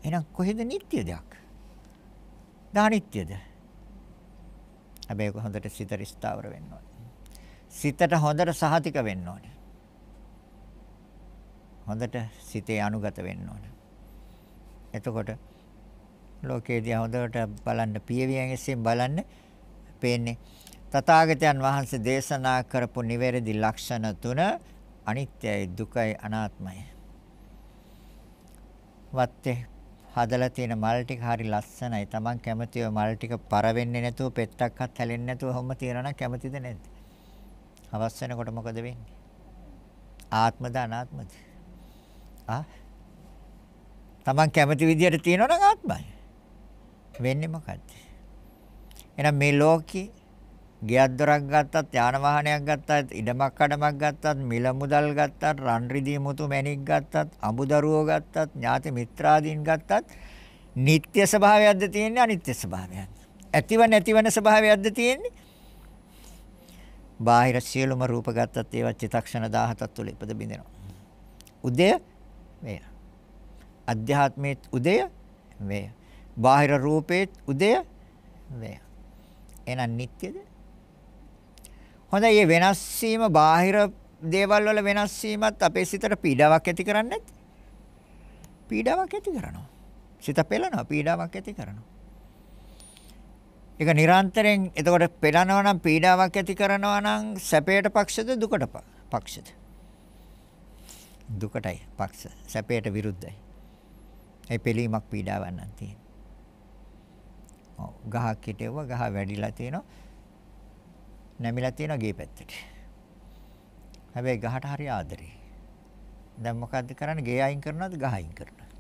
එහෙනම් කොහෙද නිට්ටය දෙයක්? දානිට්ටයද? හැබැයි හොඳට සිත රිස්තාවර වෙන්න ඕනේ. සිතට හොඳට සහතික වෙන්න ඕනේ. හොඳට සිතේ අනුගත වෙන්න ඕනේ. එතකොට ලෝකේදී හොඳට බලන්න පියවියෙන් ඇසින් බලන්න පේන්නේ. තථාගතයන් වහන්සේ දේශනා කරපු නිවැරදි ලක්ෂණ තුන අනිත්‍යයි දුකයි අනාත්මයි. වත්තේ හදලා තියෙන මල් ටික හරි ලස්සනයි. Taman කැමති ඔය මල් ටික පර වෙන්නේ නැතුව පෙත්තක්වත් හැලෙන්නේ නැතුව හැම තියනවා නම් කැමතිද නැද්ද? හවස් වෙනකොට මොකද වෙන්නේ? ආත්මද අනාත්මද? ආ? Taman කැමති විදියට තියෙනවා නම් ආත්මයි. වෙන්නේ මොකද්ද? එහෙනම් මේ ලෝකේ ගෙයක් දොරක් ගත්තත් යාන වාහනයක් ගත්තත් ඉඩමක් කඩමක් ගත්තත් මිල මුදල් ගත්තත් රන් රිදී මුතු මැණික් ගත්තත් අඹ දරුවෝ ගත්තත් ඥාති මිත්‍රාදීන් ගත්තත් නিত্য ස්වභාවයක්ද තියෙන්නේ අනිත්‍ය ස්වභාවයක්ද? ඇතිව නැතිවන ස්වභාවයක්ද තියෙන්නේ? බාහිර සියලුම රූප ගත්තත් ඒවා චිතක්ෂණ 17ක් තුළ ඉපද බිඳිනවා. උදය මේ. අධ්‍යාත්මයේ උදය මේ. බාහිර රූපේ උදය වේ. එහෙනම් නිට්ටයද? හොඳයි මේ වෙනස් වීම බාහිර දේවල් වල වෙනස් වීමත් අපේ සිතට පීඩාවක් ඇති කරන්නේ නැද්ද? පීඩාවක් ඇති කරනවා. සිත පෙළනවා පීඩාවක් ඇති කරනවා. ඒක නිරන්තරයෙන් එතකොට පෙළනවා නම් පීඩාවක් ඇති කරනවා නම් සැපයට පක්ෂද දුකට පක්ෂද? දුකටයි පක්ෂ. සැපයට විරුද්ධයි. ඒ පෙළීමක් පීඩාවක් නම් තියෙනවා. ගහක් හිටෙව්ව ගහ වැඩිලා තියෙනවා. නැමිලා තියෙනවා ගේ පැත්තට. හැබැයි ගහට හරි ආදරේ. දැන් මොකද්ද කරන්නේ? ගේ අයින් කරනවද ගහ අයින් කරනවද?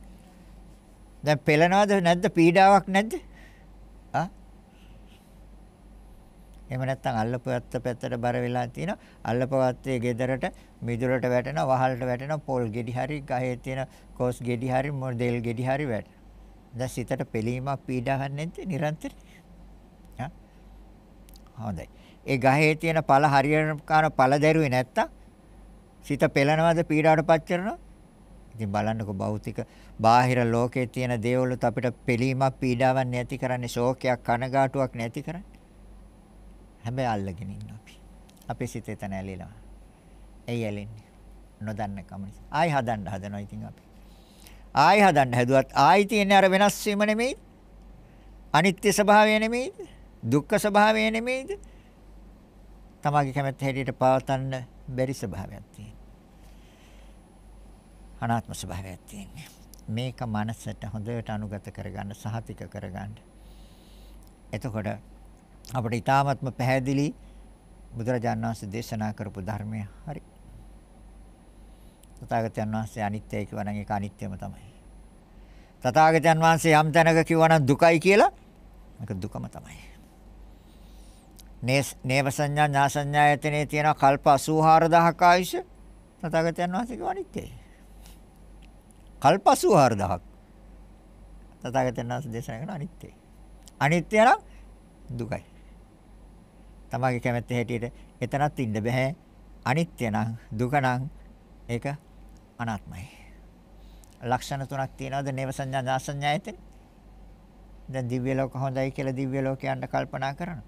දැන් පෙළනවද නැද්ද? පීඩාවක් නැද්ද? ආ? එහෙම නැත්නම් අල්ලපුවත්ත පැත්තට බර වෙලා තියෙනවා. අල්ලපවත්තේ ගෙදරට මිදුලට වැටෙනවා, වහලට වැටෙනවා, පොල් ගෙඩි හරි, ගහේ තියෙන කෝස් ගෙඩි හරි, මොදෙල් ගෙඩි හරි වැටෙනවා. දැන් සිතට පෙලීමක් පීඩාවක් නැද්ද නිරන්තර? හා හොඳයි. ඒ ගහේ තියෙන පළ හරියනකාර පළ දැරුවේ නැත්තම් සිත පෙලනවද පීඩාවටපත් කරනවා? ඉතින් බලන්නකෝ භෞතික බාහිර ලෝකයේ තියෙන දේවලුත් අපිට පෙලීමක් පීඩාවක් නැති කරන්නේ ශෝකයක් කනගාටුවක් නැති කරන්නේ. හැබැයි අල්ලගෙන ඉන්නවා අපි. අපේ සිතේ තන ඇලිලා. ඒ ඇලෙන්නේ නොදන්න කම නිසා. ආයි හදන්න හදනවා ඉතින් අපි. ආයි හදන්න හැදුවත් ආයි තියෙන්නේ අර වෙනස් වීම නෙමෙයි. අනිත්‍ය ස්වභාවය නෙමෙයිද? දුක්ඛ ස්වභාවය නෙමෙයිද? තමාගේ කැමැත්ත හැටියට පවතන්න බැරි ස්වභාවයක් තියෙනවා. අනාත්ම ස්වභාවයක් තියෙනවා. මේක මනසට හොඳට අනුගත කරගන්න සහතික කරගන්න. එතකොට අපිට ඊ타ත්ම පැහැදිලි බුදුරජාණන් වහන්සේ දේශනා කරපු ධර්මය හරියි තථාගතයන් වහන්සේ අනිත්‍යයි කියවනම් ඒක අනිත්‍යම තමයි. තථාගතයන් වහන්සේ යම් තැනක කිව්වනම් දුකයි කියලා ඒක දුකම තමයි. නේස් නේව සංඥා ඥා සංඥායතනේ තියෙන කල්ප 84000ක ආයුෂ තථාගතයන් වහන්සේ කිව්ව අනිත්‍යයි. කල්ප 84000ක් තථාගතයන් වහන්සේ දේශනා කරන අනිත්‍යයි. අනිත්‍ය නම් දුකයි. තමාගේ කැමැත්ත හැටියට එතනත් ඉන්න බෑ. අනිත්‍ය නම් දුක නම් ඒක අනාත්මයි. ලක්ෂණ තුනක් තියෙනවද නේව සංඥා නා සංඥායතන? දැන් දිව්‍ය ලෝක හොඳයි කියලා දිව්‍ය ලෝකයන්ට කල්පනා කරනවා.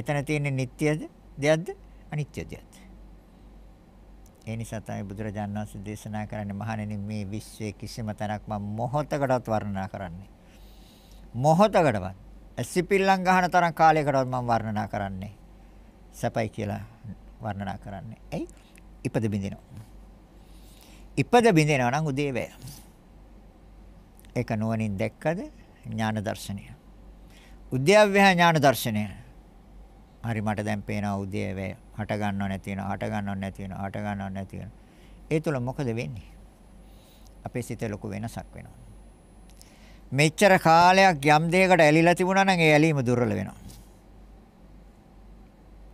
එතන තියෙන්නේ නিত্যද දෙයක්ද අනිත්‍ය දෙයක්ද? ඒ නිසා තමයි බුදුරජාණන් වහන්සේ දේශනා කරන්නේ මහණෙනි මේ විශ්වයේ කිසිම තැනක් මම මොහොතකටවත් වර්ණනා කරන්නේ. මොහොතකටවත් ඇසිපිල්ලම් ගහන තරම් කාලයකටවත් මම වර්ණනා කරන්නේ. සැපයි කියලා වර්ණනා කරන්නේ. එයි ඉපද බින්දිනවා. ඉපද බින්දෙනවා නම් උදේ වේ. ඒක නුවණින් දැක්කද ඥාන දර්ශනය. උද්‍යව්‍යහ ඥාන දර්ශනය. හරි මට දැන් පේනවා උදේ වේ. හට ගන්නව නැති වෙනවා. හට ගන්නව නැති වෙනවා. හට ගන්නව නැති වෙනවා. ඒ තුල මොකද වෙන්නේ? අපේ සිතේ ලොකු වෙනසක් වෙනවා. මෙච්චර කාලයක් යම් දෙයකට ඇලිලා තිබුණා නම් ඒ ඇලීම දුර්වල වෙනවා.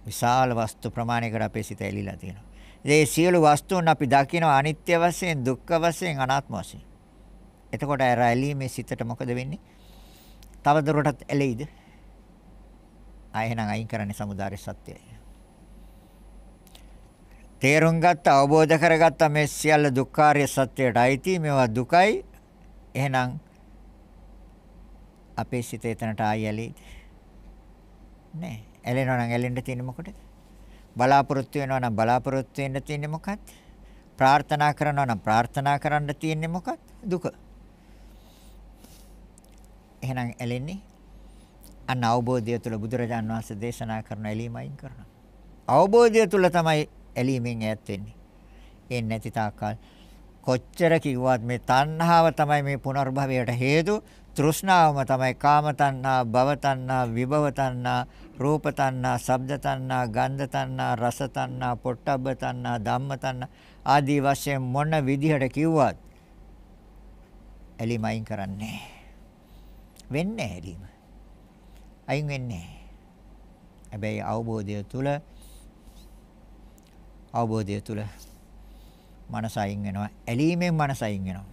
විශාල වස්තු ප්‍රමාණයකට අපේ සිත ඇලිලා තියෙනවා. ඒ සියලු වස්තුන් අපි දකිනවා අනිත්‍ය වශයෙන්, දුක්ඛ වශයෙන්, අනාත්ම වශයෙන්. එතකොට අර ඇලීමේ සිතට මොකද වෙන්නේ? තව දොරටත් ඇලෙයිද? ආ එහෙනම් අයින් කරන්නේ samudāre සත්‍යයයි. තේරුම් ගත්ත අවබෝධ කරගත්ත මේ සියල්ල දුක්ඛාරය සත්‍යයට අයිති මේවා දුකයි. එහෙනම් අපේ සිත එතනට ආයෙ ඇලෙයිද? නෑ. ඇලෙනවා නම් ඇලෙන්න තියෙන්නේ මොකටද? බලාපොරොත්තු වෙනවා නම් බලාපොරොත්තු වෙන්න තියෙන්නේ මොකක්ද? ප්‍රාර්ථනා කරනවා නම් ප්‍රාර්ථනා කරන්න තියෙන්නේ මොකක්ද? දුක. එහෙනම් ඇලෙන්නේ අන්න අවබෝධය තුළ බුදුරජාන් වහන්සේ දේශනා කරන ඇලීමයින් කරනවා. අවබෝධය තුළ තමයි ඇලීමෙන් ඈත් වෙන්නේ. ඒ නැති තාක්කල් කොච්චර කිව්වත් මේ තණ්හාව තමයි මේ පුනර්භවයට හේතු තෘෂ්ණාවම තමයි කාම තණ්හා, භව තණ්හා, විභව තණ්හා, රූප තණ්හා, ශබ්ද තණ්හා, ගන්ධ තණ්හා, රස තණ්හා, පොට්ටබ්බ තණ්හා, ධම්ම තණ්හා ආදී වශයෙන් මොන විදිහට කිව්වත් ඇලිම අයින් කරන්නේ වෙන්නේ ඇලිම. අයින් වෙන්නේ. හැබැයි අවබෝධය තුල අවබෝධය තුල මනස අයින් වෙනවා. ඇලීමෙන් මනස අයින් වෙනවා.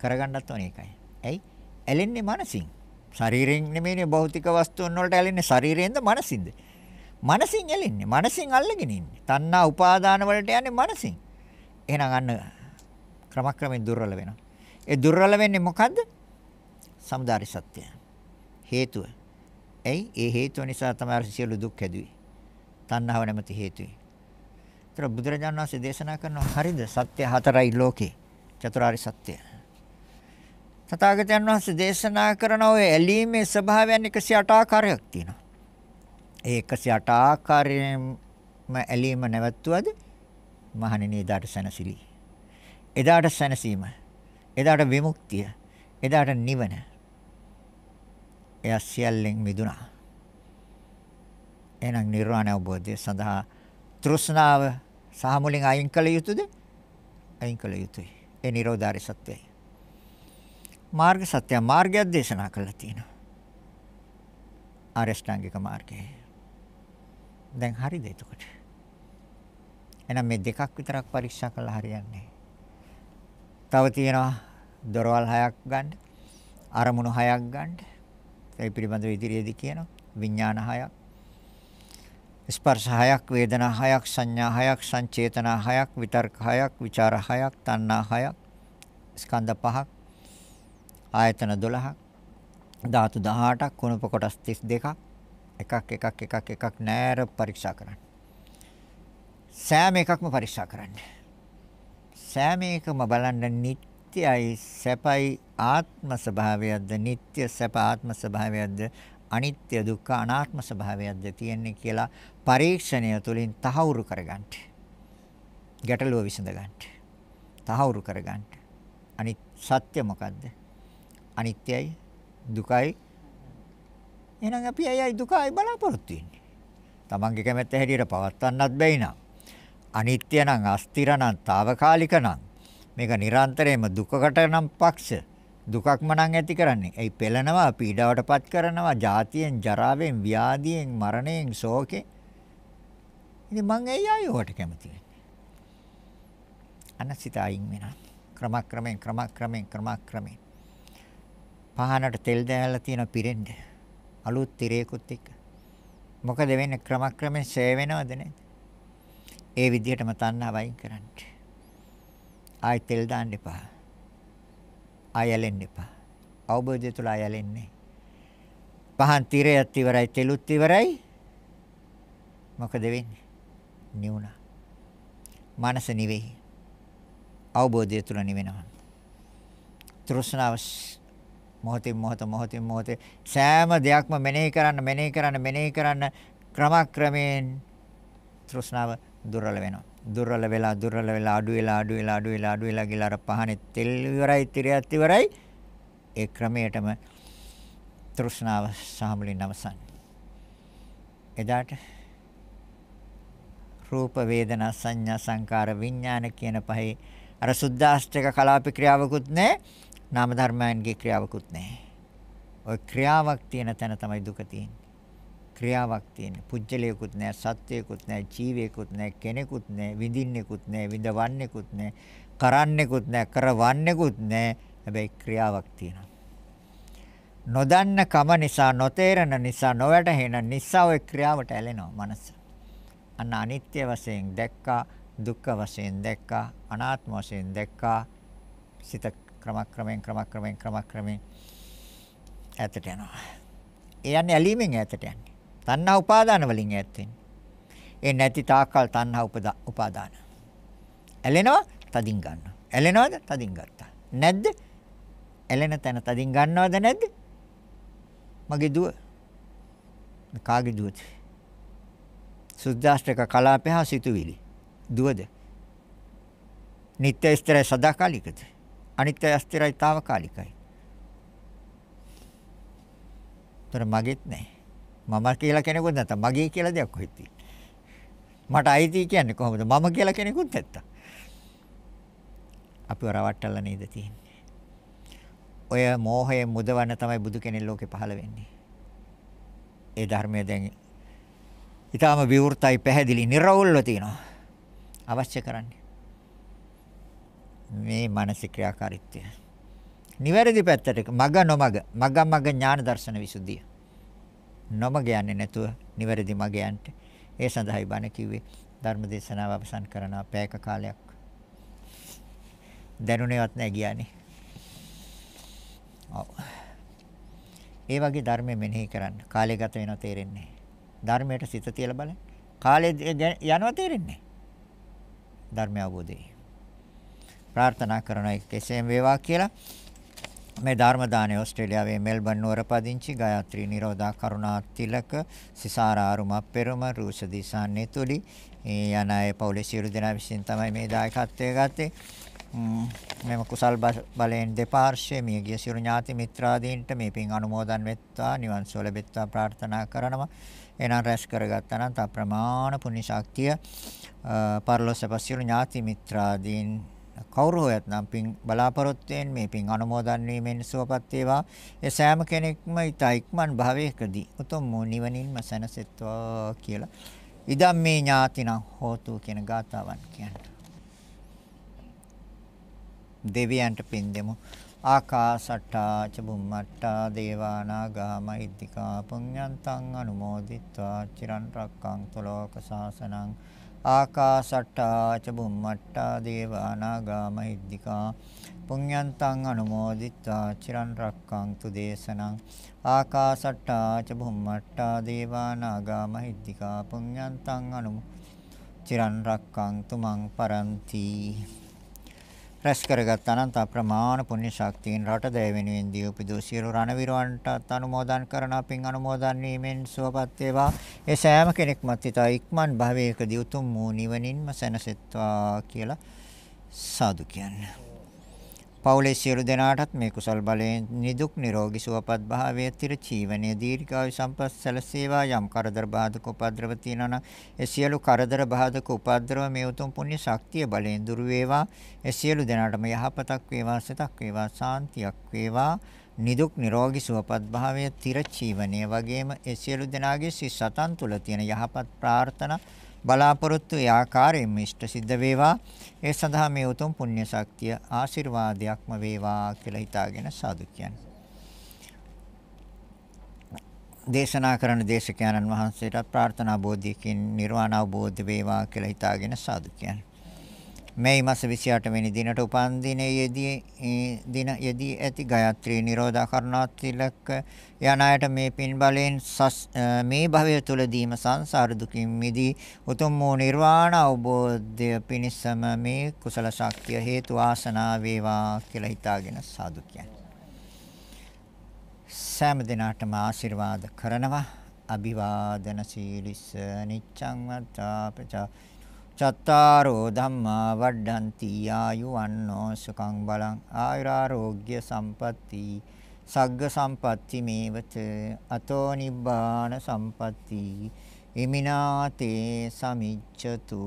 කරගන්නත් ඕනේ ඒකයි. ඇයි? ඇලෙන්නේ මනසින්. ශරීරයෙන් නෙමෙයිනේ භෞතික වස්තුන් වලට ඇලෙන්නේ ශරීරයෙන්ද මනසින්ද? මනසින් ඇලෙන්නේ. මනසින් අල්ලගෙන ඉන්නේ. තණ්හා උපාදාන වලට යන්නේ මනසින්. එහෙනම් අන්න ක්‍රමක්‍රමයෙන් දුර්වල වෙනවා. ඒ දුර්වල වෙන්නේ මොකද්ද? සමුදාරි සත්‍යය. හේතුව. ඇයි? ඒ හේතුව නිසා තමයි සියලු දුක් හැදුවේ. තණ්හාව නැමැති හේතුවයි. ඒතර බුදුරජාණන් වහන්සේ දේශනා කරනවා හරිද? සත්‍ය හතරයි ලෝකේ. චතුරාර්ය සත්‍යය. තථාගතයන් වහන්සේ දේශනා කරන ඔය ඇලීමේ ස්වභාවයන් 108 ආකාරයක් තියෙනවා. ඒ 108 ආකාරයෙන්ම ඇලීම නැවතුවද මහණෙනි එදාට සැනසෙලි. එදාට සැනසීම. එදාට විමුක්තිය. එදාට නිවන. එයා සියල්ලෙන් මිදුණා. එහෙනම් නිර්වාණ අවබෝධය සඳහා තෘෂ්ණාව සහ මුලින් අයින් කළ යුතුද? අයින් කළ යුතුයි. ඒ නිරෝධාරි සත්‍යයි. මාර්ග සත්‍ය මාර්ගයක් දේශනා කළා තියෙනවා. ආරෂ්ඨාංගික මාර්ගය. දැන් හරිද එතකොට? එහෙනම් මේ දෙකක් විතරක් පරීක්ෂා කළා හරියන්නේ. තව තියෙනවා දොරවල් හයක් ගන්න. අරමුණු හයක් ගන්න. ඒ පිළිබඳව ඉදිරියේදී කියනවා විඥාන හයක්. ස්පර්ශ හයක්, වේදනා හයක්, සංඥා හයක්, සංචේතනා හයක්, විතර්ක හයක්, ਵਿਚාර හයක්, තණ්හා හයක්, ස්කන්ධ පහක් ආයතන 12ක් ධාතු 18ක් කුණප කොටස් 32ක් එකක් එකක් එකක් එකක් නෑර පරීක්ෂා කරන්න. සෑම එකක්ම පරීක්ෂා කරන්න. සෑම එකම බලන්න නිට්ටයයි සැපයි ආත්ම ස්වභාවයක්ද නිට්ටය සැප ආත්ම ස්වභාවයක්ද අනිත්‍ය දුක්ඛ අනාත්ම ස්වභාවයක්ද තියෙන්නේ කියලා පරීක්ෂණය තුළින් තහවුරු කරගන්න. ගැටලුව විසඳ ගන්න. තහවුරු කරගන්න. අනිත් සත්‍ය මොකද්ද? අනිත්‍යයි දුකයි එහෙනම් අපි අයයි දුකයි බලාපොරොත්තු වෙන්නේ තමන්ගේ කැමැත්ත හැටියට පවත්වන්නත් බැයි නම් අනිත්‍ය නම් අස්තිර නම් తాවකාලික නම් මේක නිරන්තරයෙන්ම දුකකට නම් පක්ෂ දුකක්ම නම් ඇති කරන්නේ. ඒ පෙළනවා පීඩාවටපත් කරනවා ජාතියෙන් ජරාවෙන් ව්‍යාධියෙන් මරණයෙන් ශෝකෙන්. ඉතින් මං ඇයි ආයෙකට කැමති වෙන්නේ? අනසිතයින් වෙනවා. ක්‍රමක්‍රමෙන් ක්‍රමක්‍රමෙන් ක්‍රමක්‍රමෙන් පහනට තෙල් දැහැලා තියෙන පිරෙන්න. අලුත් තිරේකුත් එක්ක. මොකද වෙන්නේ ක්‍රමක්‍රමයෙන් ෂේ වෙනවද නේද? ඒ විදිහටම තණ්හාව අයින් කරන්න. ආයි තෙල් දාන්න එපා. ආයලෙන්න එපා. අවබෝධය තුල ආයලෙන්නේ. පහන් තිරයත් ඉවරයි තෙලුත් ඉවරයි. මොකද වෙන්නේ? නිවුණා. මනස නිවේ. අවබෝධය තුල නිවෙනවා. තෘෂ්ණාව මොහොතින් මොහත මොහොතින් මොහතේ සෑම දෙයක්ම මෙනෙහි කරන්න මෙනෙහි කරන්න මෙනෙහි කරන්න ක්‍රමක්‍රමයෙන් තෘෂ්ණාව දුර්වල වෙනවා. දුර්වල වෙලා දුර්වල වෙලා අඩු වෙලා අඩු වෙලා අඩු වෙලා අඩු වෙලා ගිලා අර පහනේ තෙල් ඉවරයි තිරයත් ඉවරයි ඒ ක්‍රමයටම තෘෂ්ණාව සාමුලින් අවසන්. එදාට රූප වේදනා සංඥා සංකාර විඥාන කියන පහේ අර සුද්දාස්ත්‍රික කලාප ක්‍රියාවකුත් නැහැ නාම ධර්මයන්ගේ ක්‍රියාවකුත් නැහැ. ඔය ක්‍රියාවක් තියෙන තැන තමයි දුක තියෙන්නේ. ක්‍රියාවක් තියෙන්නේ. පුජ්‍යලයකුත් නැහැ, සත්‍යයකුත් නැහැ, ජීවයකුත් නැහැ, කෙනෙකුත් නැහැ, විඳින්නෙකුත් නැහැ, විඳවන්නෙකුත් නැහැ, කරන්නෙකුත් නැහැ, කරවන්නෙකුත් නැහැ. හැබැයි ක්‍රියාවක් තියෙනවා. නොදන්න කම නිසා, නොතේරෙන නිසා, නොවැටහෙන නිසා ඔය ක්‍රියාවට ඇලෙනවා මනස. අන්න අනිත්‍ය වශයෙන් දැක්කා, දුක්ඛ වශයෙන් දැක්කා, අනාත්ම වශයෙන් දැක්කා. සිත ක්‍රමක්‍රමයෙන් ක්‍රමක්‍රමයෙන් ක්‍රමක්‍රමයෙන් ඈතට යනවා. ඒ යන්නේ ඇලීමෙන් ඈතට යන්නේ. තණ්හා උපාදාන වලින් ඈත් ඒ නැති තාක්කල් තණ්හා උපාදාන. ඇලෙනවා තදින් ගන්නවා. ඇලෙනවද තදින් ගත්තා. නැද්ද? ඇලෙන තැන තදින් ගන්නවද නැද්ද? මගේ දුව. කාගේ දුවද? සුද්දාෂ්ටක කලාපය හා සිතුවිලි. දුවද? නිත්‍ය ස්ථර සදාකාලිකද? අනිත්‍ය අස්තිරයි తాවකාලිකයි. ඒතර මගෙත් නැහැ. මම කියලා කෙනෙකුත් නැත්තම් මගේ කියලා දෙයක් කොහෙත් මට අයිති කියන්නේ කොහොමද? මම කියලා කෙනෙකුත් නැත්තම්. අපිව රවට්ටලා නේද තියෙන්නේ. ඔය මෝහයෙන් මුදවන්න තමයි බුදු කෙනෙක් ලෝකේ පහළ වෙන්නේ. ඒ ධර්මය දැන් ඊටාම විවෘතයි පැහැදිලි, निराවුල්ව තියෙනවා. අවශ්‍ය කරන්නේ. මේ මානසික ක්‍රියාකාරීත්වය. නිවැරදි පැත්තට මග නොමග මග මග ඥාන දර්ශන විසුද්ධිය. නොමග යන්නේ නැතුව නිවැරදි මග යන්න. ඒ සඳහායි බණ කිව්වේ ධර්ම දේශනාව අවසන් කරන පැයක කාලයක්. දැනුණේවත් නැහැ ගියානේ. ඔව්. ඒ වගේ ධර්මය මෙනෙහි කරන්න. කාලය ගත වෙනවා තේරෙන්නේ ධර්මයට සිත තියලා බලන්න. කාලය යනවා තේරෙන්නේ ධර්මය අවබෝධය. ප්‍රාර්ථනා කරනවා කෙසේම වේවා කියලා. මේ ධර්ම දානය ඕස්ට්‍රේලියාවේ මෙල්බන් නුවර පදිංචි ගායත්‍රි නිරෝධා කරුණා තිලක සිසාරා අරුම පෙරම රූෂ දිසාන්නේ තුලි යන අය පවුලේ සියලු දෙනා විසින් තමයි මේ දායකත්වය ගත්තේ මෙම කුසල් බලයෙන් දෙපාර්ශ්වයේ මියගිය සියලු ඥාති මිත්‍රාදීන්ට මේ පින් අනුමෝදන් වෙත්වා නිවන් සුව ලැබෙත්වා ප්‍රාර්ථනා කරනවා එනම් රැස් කරගත්තා නම් අප්‍රමාණ පුණ්‍ය ශක්තිය පරලොස්සපසියලු ඥාති මිත්‍රාදීන් කවුරු හොයත් නම් පින් බලාපොරොත්තුෙන් මේ පින් අනුමෝදන් වීමෙන් සුවපත් වේවා. ඒ සෑම කෙනෙක්ම ඊට ඉක්මන් භවයකදී උතුම් වූ නිවනින්ම සැනසෙත්වා කියලා. ඉදම් මේ ඥාතිනම් හෝතු කියන ගාතාවන් කියන්න. දෙවියන්ට පින් දෙමු. ආකාසට්ටා ච බුම්මට්ටා දේවා නාග මහිද්దికා පුඤ්ඤන්තං අනුමෝදිත්වා චිරන් රැක්කං තුලෝක සාසනං ආකාසට්ටා ච බුම්මට්ටා දේවානාගා මහිද්దికා පුඤ්ඤන්තං අනුමෝදිත්වා චිරන් රක්ඛන්තු දේශනං ආකාසට්ටා ච බුම්මට්ටා දේවානාගා මහිද්దికා පුඤ්ඤන්තං අනුමෝ චිරන් රක්ඛන්තු මං පරන්ති රැස් කරගත් අනන්ත අප්‍රමාණ පුණ්‍ය ශක්තියින් රට දය වෙනුවෙන් දීපිදු සියලු රණවිරවන්ටත් අනුමෝදන් කරන පින් අනුමෝදන් වීමෙන් සුවපත් වේවා. ඒ සෑම කෙනෙක්ම තිතා ඉක්මන් භවයකදී උතුම් වූ නිවනින්ම සැනසෙත්වා කියලා සාදු කියන්නේ. පවුලේ සියලු දෙනාටත් මේ කුසල් බලයෙන් නිදුක් නිරෝගී සුවපත් භාවය තිර ජීවනයේ දීර්ඝායු සම්පත් සැලසේවා යම් කරදර බාධක උපද්‍රව තියෙනවා ඒ සියලු කරදර බාධක උපද්‍රව මේ උතුම් පුණ්‍ය ශක්තිය බලයෙන් දුරු වේවා ඒ සියලු දෙනාටම යහපතක් වේවා සිතක් වේවා සාන්තියක් වේවා නිදුක් නිරෝගී සුවපත් භාවය තිර ජීවනයේ වගේම ඒ සියලු දෙනාගේ සිත් සතන් තුළ තියෙන යහපත් ප්‍රාර්ථනා බලාපොරොත්තු ඒ ආකාරයෙන්ම ඉෂ්ට සිද්ධ වේවා. ඒ සඳහා මේ උතුම් පුණ්‍ය ශක්තිය ආශිර්වාදයක්ම වේවා කියලා හිතාගෙන සාදු කියන්නේ. දේශනා කරන දේශකයන්න් වහන්සේට ප්‍රාර්ථනා බෝධියකින් නිර්වාණ අවබෝධ වේවා කියලා හිතාගෙන සාදු කියන්නේ. මේ මාස 28 වෙනි දිනට උපන් දිනයේදී දින යෙදී ඇති ගායත්‍රී නිරෝධාකරණාත් තිලක යන අයට මේ පින් බලයෙන් මේ භවය තුලදීම සංසාර දුකින් මිදී උතුම් වූ නිර්වාණ අවබෝධය පිණිසම මේ කුසල ශක්තිය හේතු ආසනා වේවා කියලා හිතාගෙන සාදු කියන්නේ. සෑම දිනාටම ආශිර්වාද කරනවා අභිවාදන සීලිස නිච්ඡං වත්තා පචා චත්තාරෝ ධම්මා වඩ්ඩಂತಿ ආයුවන්නෝ සුඛං බලං ආයුරාෝග්‍ය සම්පatti සග්ග සම්පatti මේවච අතෝ නිබ්බාන සම්පatti ඉමිනාතේ සමිච්ඡතු